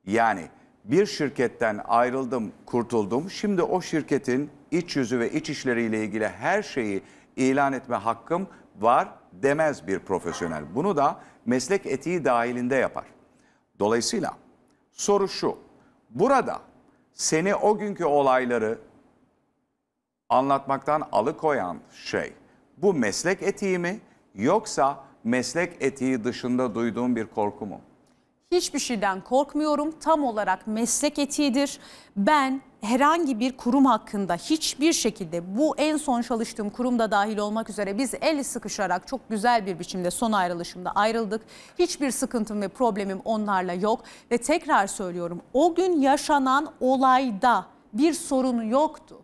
Yani bir şirketten ayrıldım, kurtuldum. Şimdi o şirketin iç yüzü ve iç işleriyle ilgili her şeyi ilan etme hakkım var demez bir profesyonel. Bunu da meslek etiği dahilinde yapar. Dolayısıyla soru şu. Burada seni o günkü olayları anlatmaktan alıkoyan şey bu meslek etiği mi yoksa meslek etiği dışında duyduğun bir korku mu? Hiçbir şeyden korkmuyorum. Tam olarak meslek etiğidir. Ben herhangi bir kurum hakkında hiçbir şekilde bu en son çalıştığım kurumda dahil olmak üzere biz el sıkışarak çok güzel bir biçimde son ayrılışımda ayrıldık. Hiçbir sıkıntım ve problemim onlarla yok ve tekrar söylüyorum o gün yaşanan olayda bir sorun yoktu.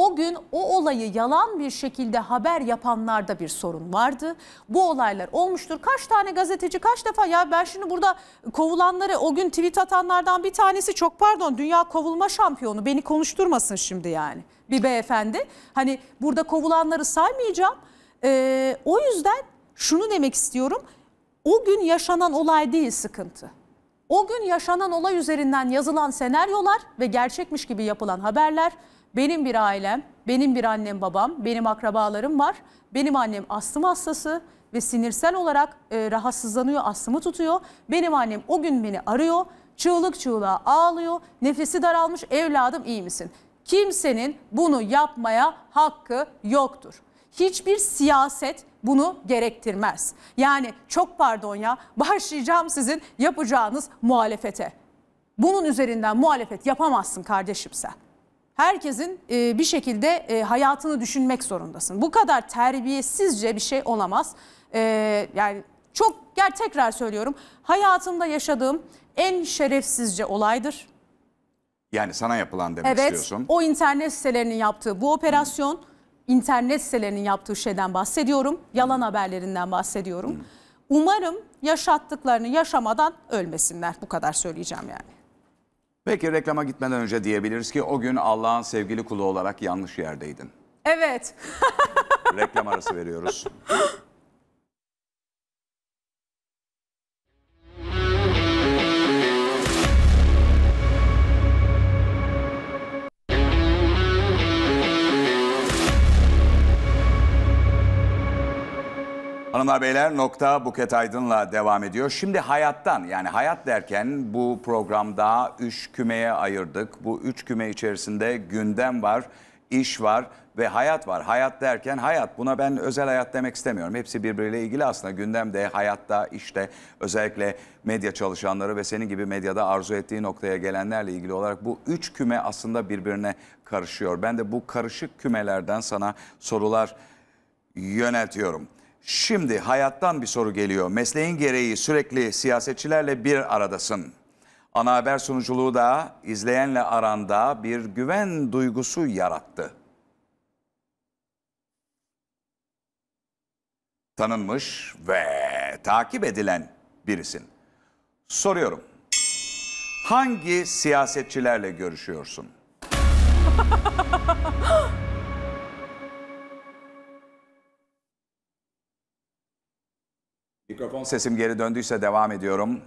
O gün o olayı yalan bir şekilde haber yapanlarda bir sorun vardı. Bu olaylar olmuştur. Kaç tane gazeteci kaç defa ya ben şimdi burada kovulanları o gün tweet atanlardan bir tanesi çok pardon dünya kovulma şampiyonu beni konuşturmasın şimdi yani bir beyefendi. Hani burada kovulanları saymayacağım. Ee, o yüzden şunu demek istiyorum. O gün yaşanan olay değil sıkıntı. O gün yaşanan olay üzerinden yazılan senaryolar ve gerçekmiş gibi yapılan haberler benim bir ailem, benim bir annem babam, benim akrabalarım var. Benim annem astım hastası ve sinirsel olarak e, rahatsızlanıyor, astımı tutuyor. Benim annem o gün beni arıyor, çığlık çığlığa ağlıyor, nefesi daralmış, evladım iyi misin? Kimsenin bunu yapmaya hakkı yoktur. Hiçbir siyaset bunu gerektirmez. Yani çok pardon ya başlayacağım sizin yapacağınız muhalefete. Bunun üzerinden muhalefet yapamazsın kardeşim sen herkesin e, bir şekilde e, hayatını düşünmek zorundasın. Bu kadar terbiyesizce bir şey olamaz. E, yani çok gel tekrar söylüyorum. Hayatımda yaşadığım en şerefsizce olaydır. Yani sana yapılan demek evet, istiyorsun. O internet sitelerinin yaptığı bu operasyon, hmm. internet sitelerinin yaptığı şeyden bahsediyorum. Yalan haberlerinden bahsediyorum. Hmm. Umarım yaşattıklarını yaşamadan ölmesinler. Bu kadar söyleyeceğim yani. Peki reklama gitmeden önce diyebiliriz ki o gün Allah'ın sevgili kulu olarak yanlış yerdeydin. Evet. Reklam arası veriyoruz. Hanımlar beyler nokta Buket Aydın'la devam ediyor. Şimdi hayattan yani hayat derken bu programda üç kümeye ayırdık. Bu üç küme içerisinde gündem var, iş var ve hayat var. Hayat derken hayat buna ben özel hayat demek istemiyorum. Hepsi birbiriyle ilgili aslında gündemde, hayatta, işte özellikle medya çalışanları ve senin gibi medyada arzu ettiği noktaya gelenlerle ilgili olarak bu üç küme aslında birbirine karışıyor. Ben de bu karışık kümelerden sana sorular yöneltiyorum. Şimdi hayattan bir soru geliyor. Mesleğin gereği sürekli siyasetçilerle bir aradasın. Ana haber sunuculuğu da izleyenle aranda bir güven duygusu yarattı. Tanınmış ve takip edilen birisin. Soruyorum. Hangi siyasetçilerle görüşüyorsun? Mikrofon sesim geri döndüyse devam ediyorum.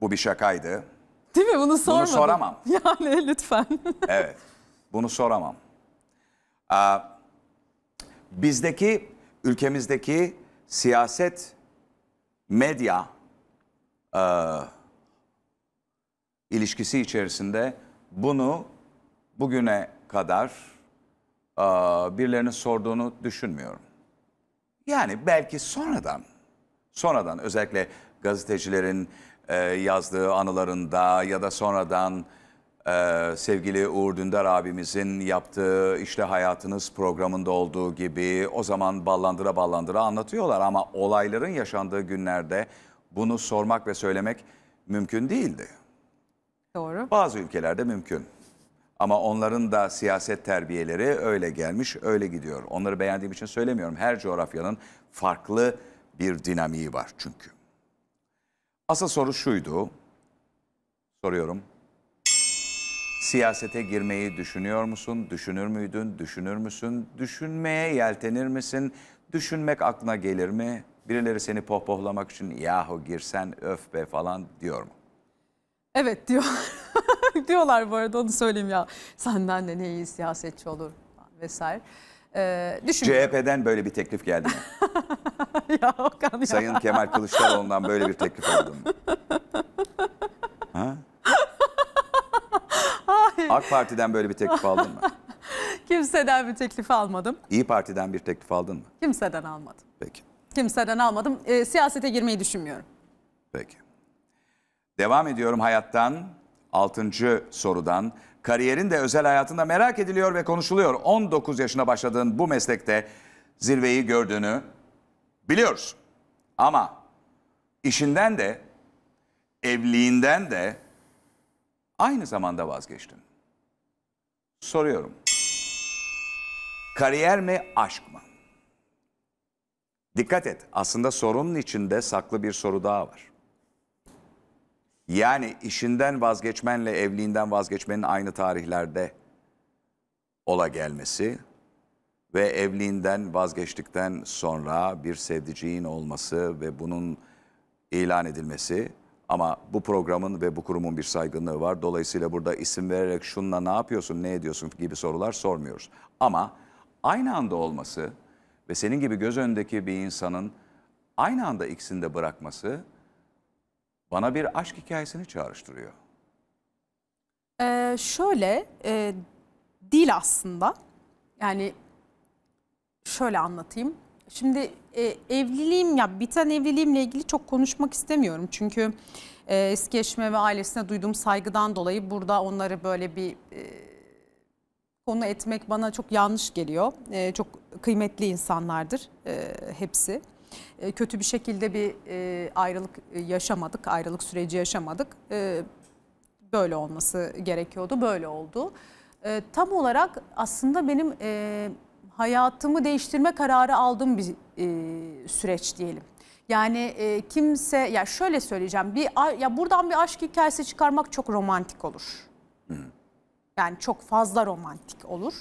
Bu bir şakaydı. Değil mi? Bunu sormadım. Bunu soramam. Yani lütfen. evet. Bunu soramam. Ee, bizdeki, ülkemizdeki siyaset, medya e, ilişkisi içerisinde bunu bugüne kadar e, birilerinin sorduğunu düşünmüyorum. Yani belki sonradan Sonradan özellikle gazetecilerin e, yazdığı anılarında ya da sonradan e, sevgili Uğur Dündar abimizin yaptığı işte hayatınız programında olduğu gibi o zaman ballandıra ballandıra anlatıyorlar ama olayların yaşandığı günlerde bunu sormak ve söylemek mümkün değildi. Doğru. Bazı ülkelerde mümkün. Ama onların da siyaset terbiyeleri öyle gelmiş, öyle gidiyor. Onları beğendiğim için söylemiyorum. Her coğrafyanın farklı bir dinamiği var çünkü. Asıl soru şuydu. Soruyorum. Siyasete girmeyi düşünüyor musun? Düşünür müydün? Düşünür müsün? Düşünmeye yeltenir misin? Düşünmek aklına gelir mi? Birileri seni pohpohlamak için yahu girsen öf be falan diyor mu? Evet diyor. diyorlar bu arada onu söyleyeyim ya. Senden de ne iyi siyasetçi olur vesaire e, düşünmüyorum. CHP'den böyle bir teklif geldi mi? ya Okan ya. Sayın Kemal Kılıçdaroğlu'ndan böyle bir teklif oldu mu? ha? Hayır. AK Parti'den böyle bir teklif aldın mı? Kimseden bir teklif almadım. İyi Parti'den bir teklif aldın mı? Kimseden almadım. Peki. Kimseden almadım. E, siyasete girmeyi düşünmüyorum. Peki. Devam ediyorum hayattan altıncı sorudan. Kariyerin de özel hayatında merak ediliyor ve konuşuluyor. 19 yaşına başladığın bu meslekte zirveyi gördüğünü biliyoruz. Ama işinden de evliliğinden de aynı zamanda vazgeçtin. Soruyorum. Kariyer mi, aşk mı? Dikkat et, aslında sorunun içinde saklı bir soru daha var. Yani işinden vazgeçmenle evliliğinden vazgeçmenin aynı tarihlerde ola gelmesi ve evliliğinden vazgeçtikten sonra bir sevdiciğin olması ve bunun ilan edilmesi ama bu programın ve bu kurumun bir saygınlığı var. Dolayısıyla burada isim vererek şunla ne yapıyorsun, ne ediyorsun gibi sorular sormuyoruz. Ama aynı anda olması ve senin gibi göz öndeki bir insanın aynı anda ikisini de bırakması bana bir aşk hikayesini çağrıştırıyor. Ee, şöyle e, değil aslında. Yani şöyle anlatayım. Şimdi e, evliliğim ya biten evliliğimle ilgili çok konuşmak istemiyorum. Çünkü e, eski eşime ve ailesine duyduğum saygıdan dolayı burada onları böyle bir e, konu etmek bana çok yanlış geliyor. E, çok kıymetli insanlardır e, hepsi. Ee, kötü bir şekilde bir e, ayrılık yaşamadık, ayrılık süreci yaşamadık. Ee, böyle olması gerekiyordu, böyle oldu. Ee, tam olarak aslında benim e, hayatımı değiştirme kararı aldığım bir e, süreç diyelim. Yani kimse ya şöyle söyleyeceğim bir ya buradan bir aşk hikayesi çıkarmak çok romantik olur. Yani çok fazla romantik olur.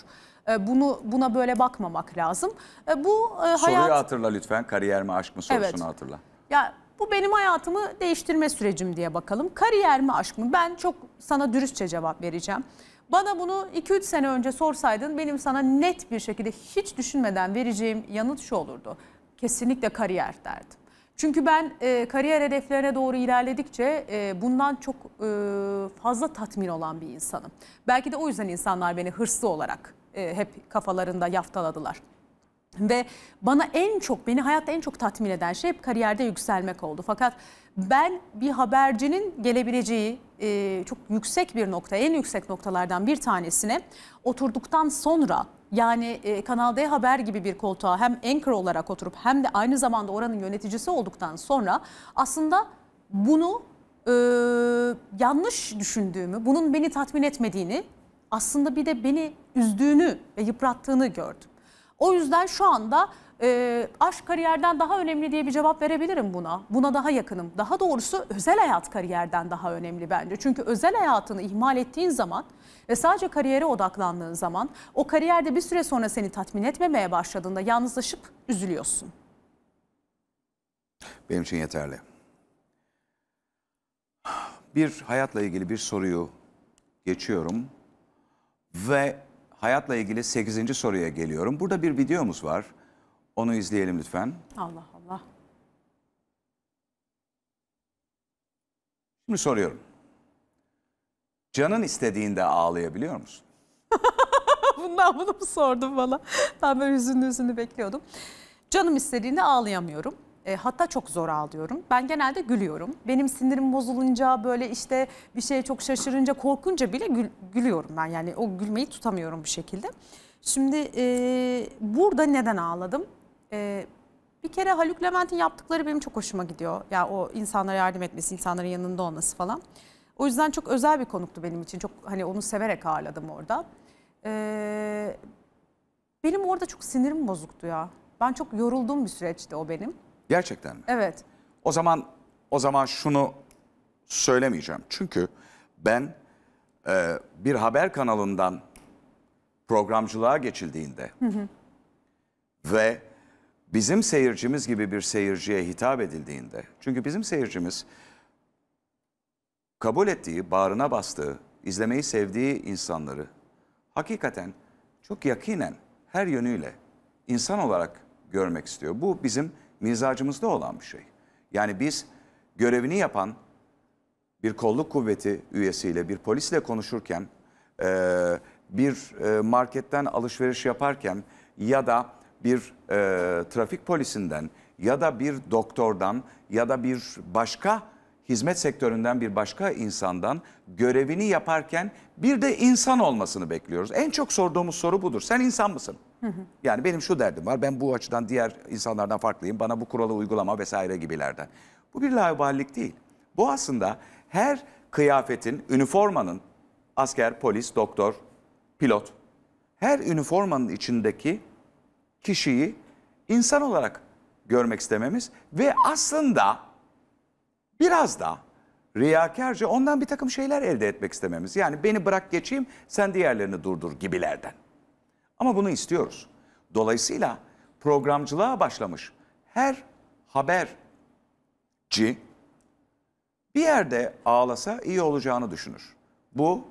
E, bunu buna böyle bakmamak lazım. E, bu e, hayat... Soruyu hatırla lütfen. Kariyer mi aşk mı sorusunu evet. hatırla. Ya bu benim hayatımı değiştirme sürecim diye bakalım. Kariyer mi aşk mı? Ben çok sana dürüstçe cevap vereceğim. Bana bunu 2-3 sene önce sorsaydın benim sana net bir şekilde hiç düşünmeden vereceğim yanıt şu olurdu. Kesinlikle kariyer derdim. Çünkü ben e, kariyer hedeflerine doğru ilerledikçe e, bundan çok e, fazla tatmin olan bir insanım. Belki de o yüzden insanlar beni hırslı olarak e, hep kafalarında yaftaladılar. Ve bana en çok, beni hayatta en çok tatmin eden şey hep kariyerde yükselmek oldu. Fakat ben bir habercinin gelebileceği e, çok yüksek bir nokta, en yüksek noktalardan bir tanesine oturduktan sonra yani e, Kanal D Haber gibi bir koltuğa hem anchor olarak oturup hem de aynı zamanda oranın yöneticisi olduktan sonra aslında bunu e, yanlış düşündüğümü, bunun beni tatmin etmediğini aslında bir de beni üzdüğünü ve yıprattığını gördüm. O yüzden şu anda e, aşk kariyerden daha önemli diye bir cevap verebilirim buna. Buna daha yakınım. Daha doğrusu özel hayat kariyerden daha önemli bence. Çünkü özel hayatını ihmal ettiğin zaman ve sadece kariyere odaklandığın zaman o kariyerde bir süre sonra seni tatmin etmemeye başladığında yalnızlaşıp üzülüyorsun. Benim için yeterli. Bir hayatla ilgili bir soruyu geçiyorum. Ve hayatla ilgili 8. soruya geliyorum. Burada bir videomuz var. Onu izleyelim lütfen. Allah Allah. Şimdi soruyorum. Canın istediğinde ağlayabiliyor musun? Bundan bunu mu sordun bana? Ben böyle hüzünlü hüzünlü bekliyordum. Canım istediğinde ağlayamıyorum. E, hatta çok zor ağlıyorum. Ben genelde gülüyorum. Benim sinirim bozulunca böyle işte bir şeye çok şaşırınca korkunca bile gül, gülüyorum ben. Yani o gülmeyi tutamıyorum bir şekilde. Şimdi e, burada neden ağladım? E, bir kere Haluk Levent'in yaptıkları benim çok hoşuma gidiyor. Ya yani o insanlara yardım etmesi, insanların yanında olması falan. O yüzden çok özel bir konuktu benim için. Çok hani onu severek ağladım orada. Ee, benim orada çok sinirim bozuktu ya. Ben çok yorulduğum bir süreçti o benim. Gerçekten mi? Evet. O zaman o zaman şunu söylemeyeceğim. Çünkü ben e, bir haber kanalından programcılığa geçildiğinde hı hı. ve bizim seyircimiz gibi bir seyirciye hitap edildiğinde çünkü bizim seyircimiz kabul ettiği, bağrına bastığı, izlemeyi sevdiği insanları hakikaten çok yakinen her yönüyle insan olarak görmek istiyor. Bu bizim mizacımızda olan bir şey. Yani biz görevini yapan bir kolluk kuvveti üyesiyle, bir polisle konuşurken, e, bir e, marketten alışveriş yaparken ya da bir e, trafik polisinden ya da bir doktordan ya da bir başka hizmet sektöründen bir başka insandan görevini yaparken bir de insan olmasını bekliyoruz. En çok sorduğumuz soru budur. Sen insan mısın? Yani benim şu derdim var. Ben bu açıdan diğer insanlardan farklıyım. Bana bu kuralı uygulama vesaire gibilerden. Bu bir laubalilik değil. Bu aslında her kıyafetin, üniformanın asker, polis, doktor, pilot her üniformanın içindeki kişiyi insan olarak görmek istememiz ve aslında biraz da riyakarca ondan bir takım şeyler elde etmek istememiz. Yani beni bırak geçeyim sen diğerlerini durdur gibilerden. Ama bunu istiyoruz. Dolayısıyla programcılığa başlamış her haberci bir yerde ağlasa iyi olacağını düşünür. Bu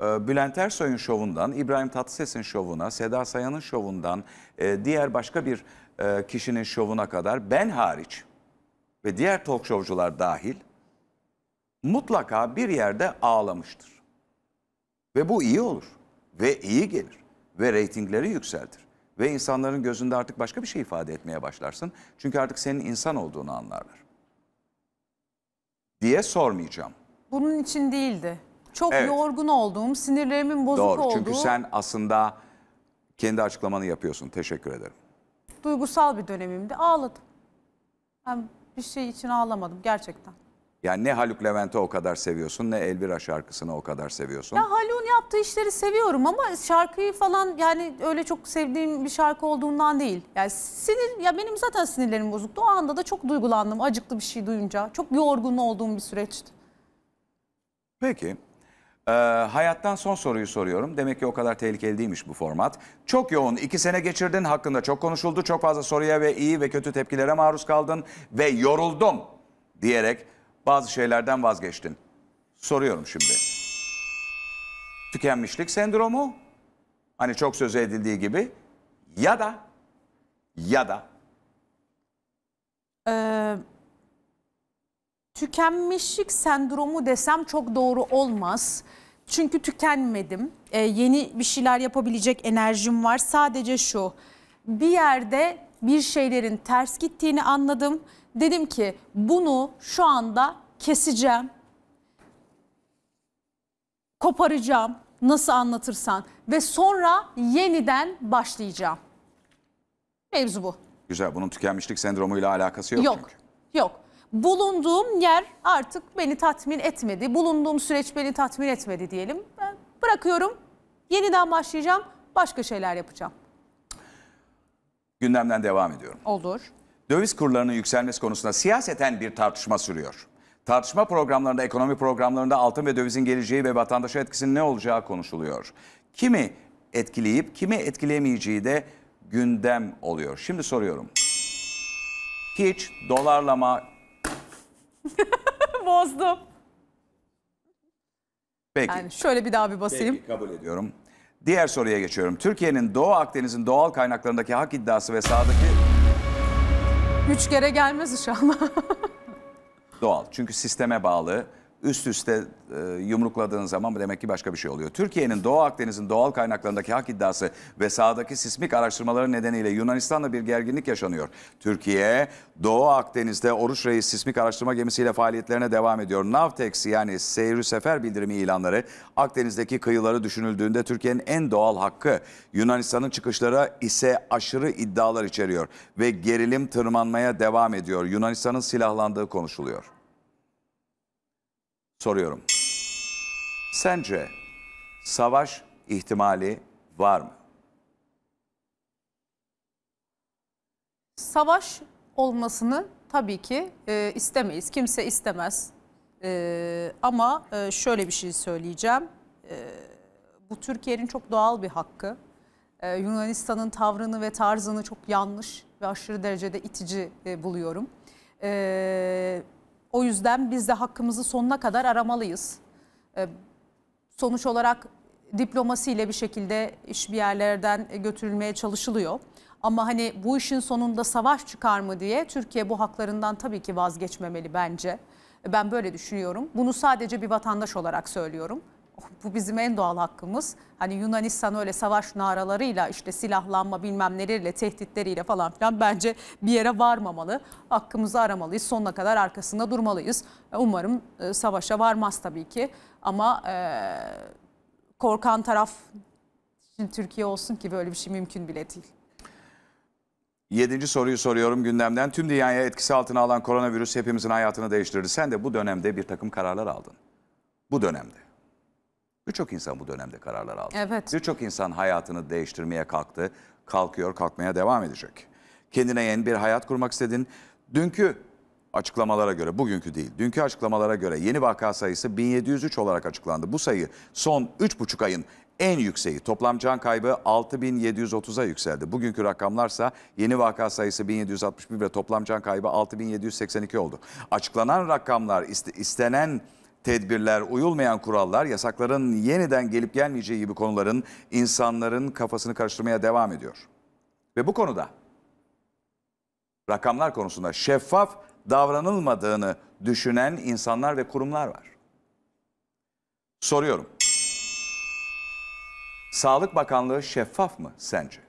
e, Bülent Ersoy'un şovundan, İbrahim Tatlıses'in şovuna, Seda Sayan'ın şovundan, e, diğer başka bir e, kişinin şovuna kadar ben hariç ve diğer talk showcular dahil mutlaka bir yerde ağlamıştır. Ve bu iyi olur ve iyi gelir ve reytingleri yükseltir. Ve insanların gözünde artık başka bir şey ifade etmeye başlarsın. Çünkü artık senin insan olduğunu anlarlar. Diye sormayacağım. Bunun için değildi. Çok evet. yorgun olduğum, sinirlerimin bozuk Doğru, olduğu. Doğru çünkü sen aslında kendi açıklamanı yapıyorsun. Teşekkür ederim. Duygusal bir dönemimdi ağladım. Yani bir şey için ağlamadım gerçekten. Yani ne Haluk Levent'i o kadar seviyorsun ne Elvira şarkısını o kadar seviyorsun. Ya Haluk'un yaptığı işleri seviyorum ama şarkıyı falan yani öyle çok sevdiğim bir şarkı olduğundan değil. Yani sinir ya benim zaten sinirlerim bozuktu. O anda da çok duygulandım acıklı bir şey duyunca. Çok yorgun olduğum bir süreçti. Peki. Ee, hayattan son soruyu soruyorum. Demek ki o kadar tehlikeli değilmiş bu format. Çok yoğun iki sene geçirdin. Hakkında çok konuşuldu. Çok fazla soruya ve iyi ve kötü tepkilere maruz kaldın. Ve yoruldum diyerek bazı şeylerden vazgeçtin. Soruyorum şimdi. Tükenmişlik sendromu hani çok söz edildiği gibi ya da ya da ee, tükenmişlik sendromu desem çok doğru olmaz. Çünkü tükenmedim. Ee, yeni bir şeyler yapabilecek enerjim var. Sadece şu bir yerde bir şeylerin ters gittiğini anladım Dedim ki bunu şu anda keseceğim. Koparacağım nasıl anlatırsan ve sonra yeniden başlayacağım. Mevzu bu. Güzel bunun tükenmişlik sendromuyla alakası yok, yok çünkü. Yok. Bulunduğum yer artık beni tatmin etmedi. Bulunduğum süreç beni tatmin etmedi diyelim. Ben bırakıyorum. Yeniden başlayacağım. Başka şeyler yapacağım. Gündemden devam ediyorum. Olur döviz kurlarının yükselmesi konusunda siyaseten bir tartışma sürüyor. Tartışma programlarında, ekonomi programlarında altın ve dövizin geleceği ve vatandaşa etkisinin ne olacağı konuşuluyor. Kimi etkileyip kimi etkileyemeyeceği de gündem oluyor. Şimdi soruyorum. Hiç dolarlama... Bozdum. Peki. Yani şöyle bir daha bir basayım. Peki kabul ediyorum. Diğer soruya geçiyorum. Türkiye'nin Doğu Akdeniz'in doğal kaynaklarındaki hak iddiası ve sağdaki... Üç kere gelmez inşallah. Doğal çünkü sisteme bağlı üst üste e, yumrukladığın zaman demek ki başka bir şey oluyor. Türkiye'nin Doğu Akdeniz'in doğal kaynaklarındaki hak iddiası ve sahadaki sismik araştırmaları nedeniyle Yunanistan'da bir gerginlik yaşanıyor. Türkiye Doğu Akdeniz'de Oruç Reis sismik araştırma gemisiyle faaliyetlerine devam ediyor. Navtex yani seyri sefer bildirimi ilanları Akdeniz'deki kıyıları düşünüldüğünde Türkiye'nin en doğal hakkı. Yunanistan'ın çıkışları ise aşırı iddialar içeriyor ve gerilim tırmanmaya devam ediyor. Yunanistan'ın silahlandığı konuşuluyor soruyorum. Sence savaş ihtimali var mı? Savaş olmasını tabii ki e, istemeyiz. Kimse istemez. E, ama e, şöyle bir şey söyleyeceğim. E, bu Türkiye'nin çok doğal bir hakkı. E, Yunanistan'ın tavrını ve tarzını çok yanlış ve aşırı derecede itici e, buluyorum. Evet o yüzden biz de hakkımızı sonuna kadar aramalıyız. Ee, sonuç olarak diplomasiyle bir şekilde iş bir yerlerden götürülmeye çalışılıyor. Ama hani bu işin sonunda savaş çıkar mı diye Türkiye bu haklarından tabii ki vazgeçmemeli bence. Ben böyle düşünüyorum. Bunu sadece bir vatandaş olarak söylüyorum bu bizim en doğal hakkımız. Hani Yunanistan öyle savaş naralarıyla işte silahlanma bilmem neleriyle tehditleriyle falan filan bence bir yere varmamalı. Hakkımızı aramalıyız. Sonuna kadar arkasında durmalıyız. E, umarım e, savaşa varmaz tabii ki. Ama e, korkan taraf şimdi Türkiye olsun ki böyle bir şey mümkün bile değil. Yedinci soruyu soruyorum gündemden. Tüm dünyaya etkisi altına alan koronavirüs hepimizin hayatını değiştirdi. Sen de bu dönemde bir takım kararlar aldın. Bu dönemde. Birçok insan bu dönemde kararlar aldı. Evet. Birçok insan hayatını değiştirmeye kalktı. Kalkıyor, kalkmaya devam edecek. Kendine yeni bir hayat kurmak istedin. Dünkü açıklamalara göre, bugünkü değil, dünkü açıklamalara göre yeni vaka sayısı 1703 olarak açıklandı. Bu sayı son 3,5 ayın en yükseği. Toplam can kaybı 6730'a yükseldi. Bugünkü rakamlarsa yeni vaka sayısı 1761 ve toplam can kaybı 6782 oldu. Açıklanan rakamlar istenen tedbirler, uyulmayan kurallar, yasakların yeniden gelip gelmeyeceği gibi konuların insanların kafasını karıştırmaya devam ediyor. Ve bu konuda rakamlar konusunda şeffaf davranılmadığını düşünen insanlar ve kurumlar var. Soruyorum. Sağlık Bakanlığı şeffaf mı sence?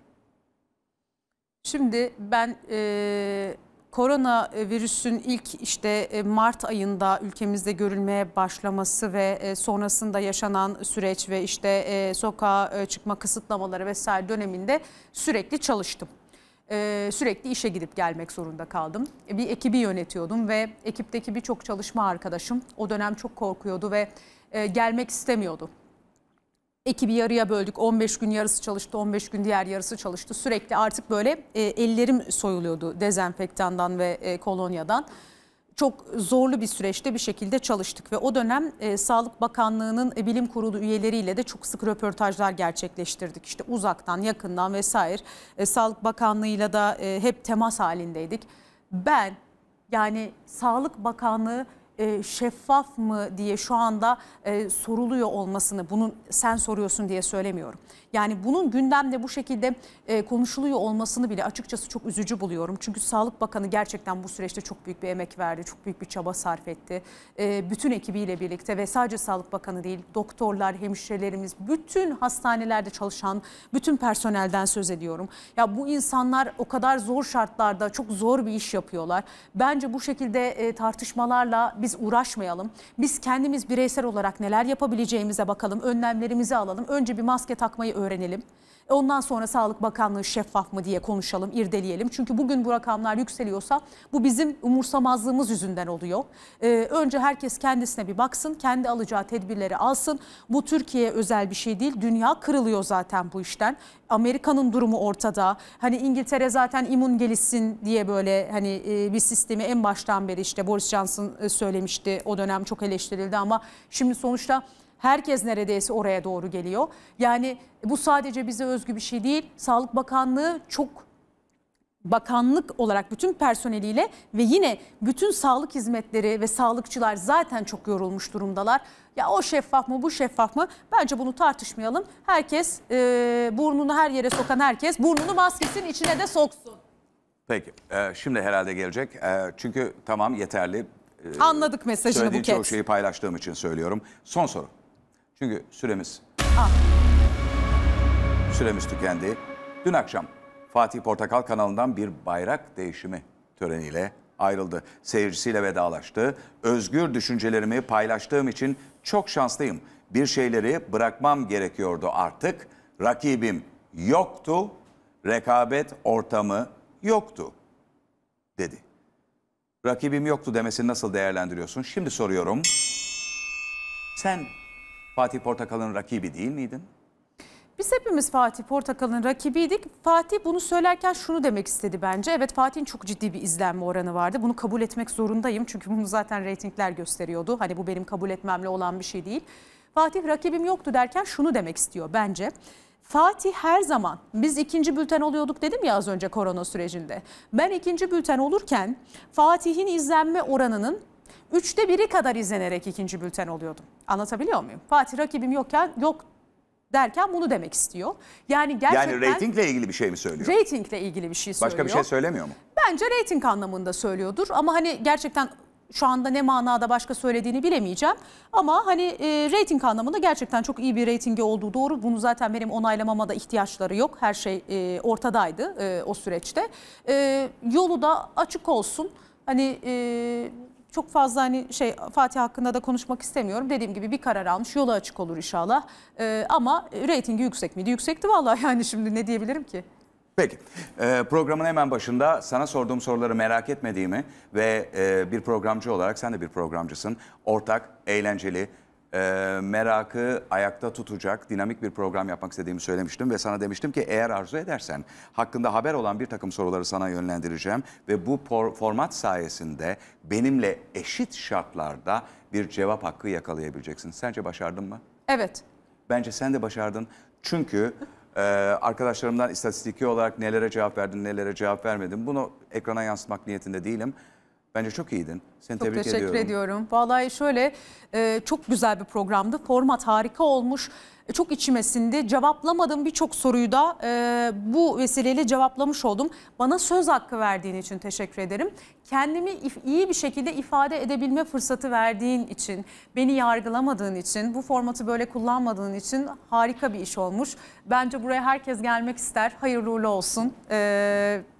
Şimdi ben e, korona virüsün ilk işte e, Mart ayında ülkemizde görülmeye başlaması ve e, sonrasında yaşanan süreç ve işte e, sokağa çıkma kısıtlamaları vesaire döneminde sürekli çalıştım. Sürekli işe gidip gelmek zorunda kaldım. Bir ekibi yönetiyordum ve ekipteki birçok çalışma arkadaşım o dönem çok korkuyordu ve gelmek istemiyordu. Ekibi yarıya böldük. 15 gün yarısı çalıştı, 15 gün diğer yarısı çalıştı. Sürekli artık böyle e, ellerim soyuluyordu dezenfektandan ve e, kolonyadan. Çok zorlu bir süreçte bir şekilde çalıştık ve o dönem e, Sağlık Bakanlığı'nın e, bilim kurulu üyeleriyle de çok sık röportajlar gerçekleştirdik. İşte uzaktan, yakından vesaire. E, Sağlık Bakanlığı'yla da e, hep temas halindeydik. Ben yani Sağlık Bakanlığı e, şeffaf mı diye şu anda e, soruluyor olmasını bunun sen soruyorsun diye söylemiyorum. Yani bunun gündemde bu şekilde e, konuşuluyor olmasını bile açıkçası çok üzücü buluyorum. Çünkü Sağlık Bakanı gerçekten bu süreçte çok büyük bir emek verdi, çok büyük bir çaba sarf etti. E, bütün ekibiyle birlikte ve sadece Sağlık Bakanı değil doktorlar, hemşirelerimiz, bütün hastanelerde çalışan bütün personelden söz ediyorum. Ya bu insanlar o kadar zor şartlarda çok zor bir iş yapıyorlar. Bence bu şekilde e, tartışmalarla biz biz uğraşmayalım. Biz kendimiz bireysel olarak neler yapabileceğimize bakalım, önlemlerimizi alalım. Önce bir maske takmayı öğrenelim. Ondan sonra Sağlık Bakanlığı şeffaf mı diye konuşalım, irdeleyelim. Çünkü bugün bu rakamlar yükseliyorsa bu bizim umursamazlığımız yüzünden oluyor. Ee, önce herkes kendisine bir baksın, kendi alacağı tedbirleri alsın. Bu Türkiye özel bir şey değil. Dünya kırılıyor zaten bu işten. Amerika'nın durumu ortada. Hani İngiltere zaten imun gelişsin diye böyle hani e, bir sistemi en baştan beri işte Boris Johnson e, söylemişti. O dönem çok eleştirildi ama şimdi sonuçta Herkes neredeyse oraya doğru geliyor. Yani bu sadece bize özgü bir şey değil. Sağlık Bakanlığı çok bakanlık olarak bütün personeliyle ve yine bütün sağlık hizmetleri ve sağlıkçılar zaten çok yorulmuş durumdalar. Ya o şeffaf mı bu şeffaf mı bence bunu tartışmayalım. Herkes e, burnunu her yere sokan herkes burnunu maskesin içine de soksun. Peki e, şimdi herhalde gelecek e, çünkü tamam yeterli. E, Anladık mesajını Buket. Söylediğin çok şeyi paylaştığım için söylüyorum. Son soru. Çünkü süremiz... Ah. Süremiz tükendi. Dün akşam Fatih Portakal kanalından bir bayrak değişimi töreniyle ayrıldı. Seyircisiyle vedalaştı. Özgür düşüncelerimi paylaştığım için çok şanslıyım. Bir şeyleri bırakmam gerekiyordu artık. Rakibim yoktu, rekabet ortamı yoktu dedi. Rakibim yoktu demesini nasıl değerlendiriyorsun? Şimdi soruyorum. Sen Fatih Portakal'ın rakibi değil miydin? Biz hepimiz Fatih Portakal'ın rakibiydik. Fatih bunu söylerken şunu demek istedi bence. Evet Fatih'in çok ciddi bir izlenme oranı vardı. Bunu kabul etmek zorundayım. Çünkü bunu zaten reytingler gösteriyordu. Hani bu benim kabul etmemle olan bir şey değil. Fatih rakibim yoktu derken şunu demek istiyor bence. Fatih her zaman biz ikinci bülten oluyorduk dedim ya az önce korona sürecinde. Ben ikinci bülten olurken Fatih'in izlenme oranının Üçte biri kadar izlenerek ikinci bülten oluyordum. Anlatabiliyor muyum? Fatih rakibim yokken yok derken bunu demek istiyor. Yani gerçekten... Yani reytingle ilgili bir şey mi söylüyor? Reytingle ilgili bir şey söylüyor. Başka bir şey söylemiyor mu? Bence reyting anlamında söylüyordur ama hani gerçekten şu anda ne manada başka söylediğini bilemeyeceğim. Ama hani e, reyting anlamında gerçekten çok iyi bir reytingi olduğu doğru. Bunu zaten benim onaylamama da ihtiyaçları yok. Her şey e, ortadaydı e, o süreçte. E, yolu da açık olsun. Hani... E, çok fazla hani şey Fatih hakkında da konuşmak istemiyorum. Dediğim gibi bir karar almış. Yolu açık olur inşallah. Ee, ama reytingi yüksek miydi? Yüksekti vallahi yani şimdi ne diyebilirim ki? Peki. Ee, programın hemen başında sana sorduğum soruları merak etmediğimi ve e, bir programcı olarak sen de bir programcısın. Ortak, eğlenceli, e, merakı ayakta tutacak dinamik bir program yapmak istediğimi söylemiştim ve sana demiştim ki eğer arzu edersen hakkında haber olan bir takım soruları sana yönlendireceğim ve bu format sayesinde benimle eşit şartlarda bir cevap hakkı yakalayabileceksin. Sence başardın mı? Evet. Bence sen de başardın çünkü e, arkadaşlarımdan istatistiki olarak nelere cevap verdin nelere cevap vermedin bunu ekrana yansıtmak niyetinde değilim. Bence çok iyiydin. Seni çok tebrik teşekkür ediyorum. Vallahi şöyle e, çok güzel bir programdı. Format harika olmuş. E, çok içime sindi. Cevaplamadığım birçok soruyu da e, bu vesileyle cevaplamış oldum. Bana söz hakkı verdiğin için teşekkür ederim. Kendimi iyi bir şekilde ifade edebilme fırsatı verdiğin için, beni yargılamadığın için, bu formatı böyle kullanmadığın için harika bir iş olmuş. Bence buraya herkes gelmek ister. Hayırlı uğurlu olsun. Teşekkür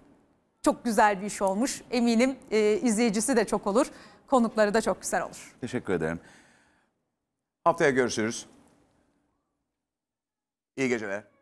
çok güzel bir iş olmuş. Eminim e, izleyicisi de çok olur. Konukları da çok güzel olur. Teşekkür ederim. Haftaya görüşürüz. İyi geceler.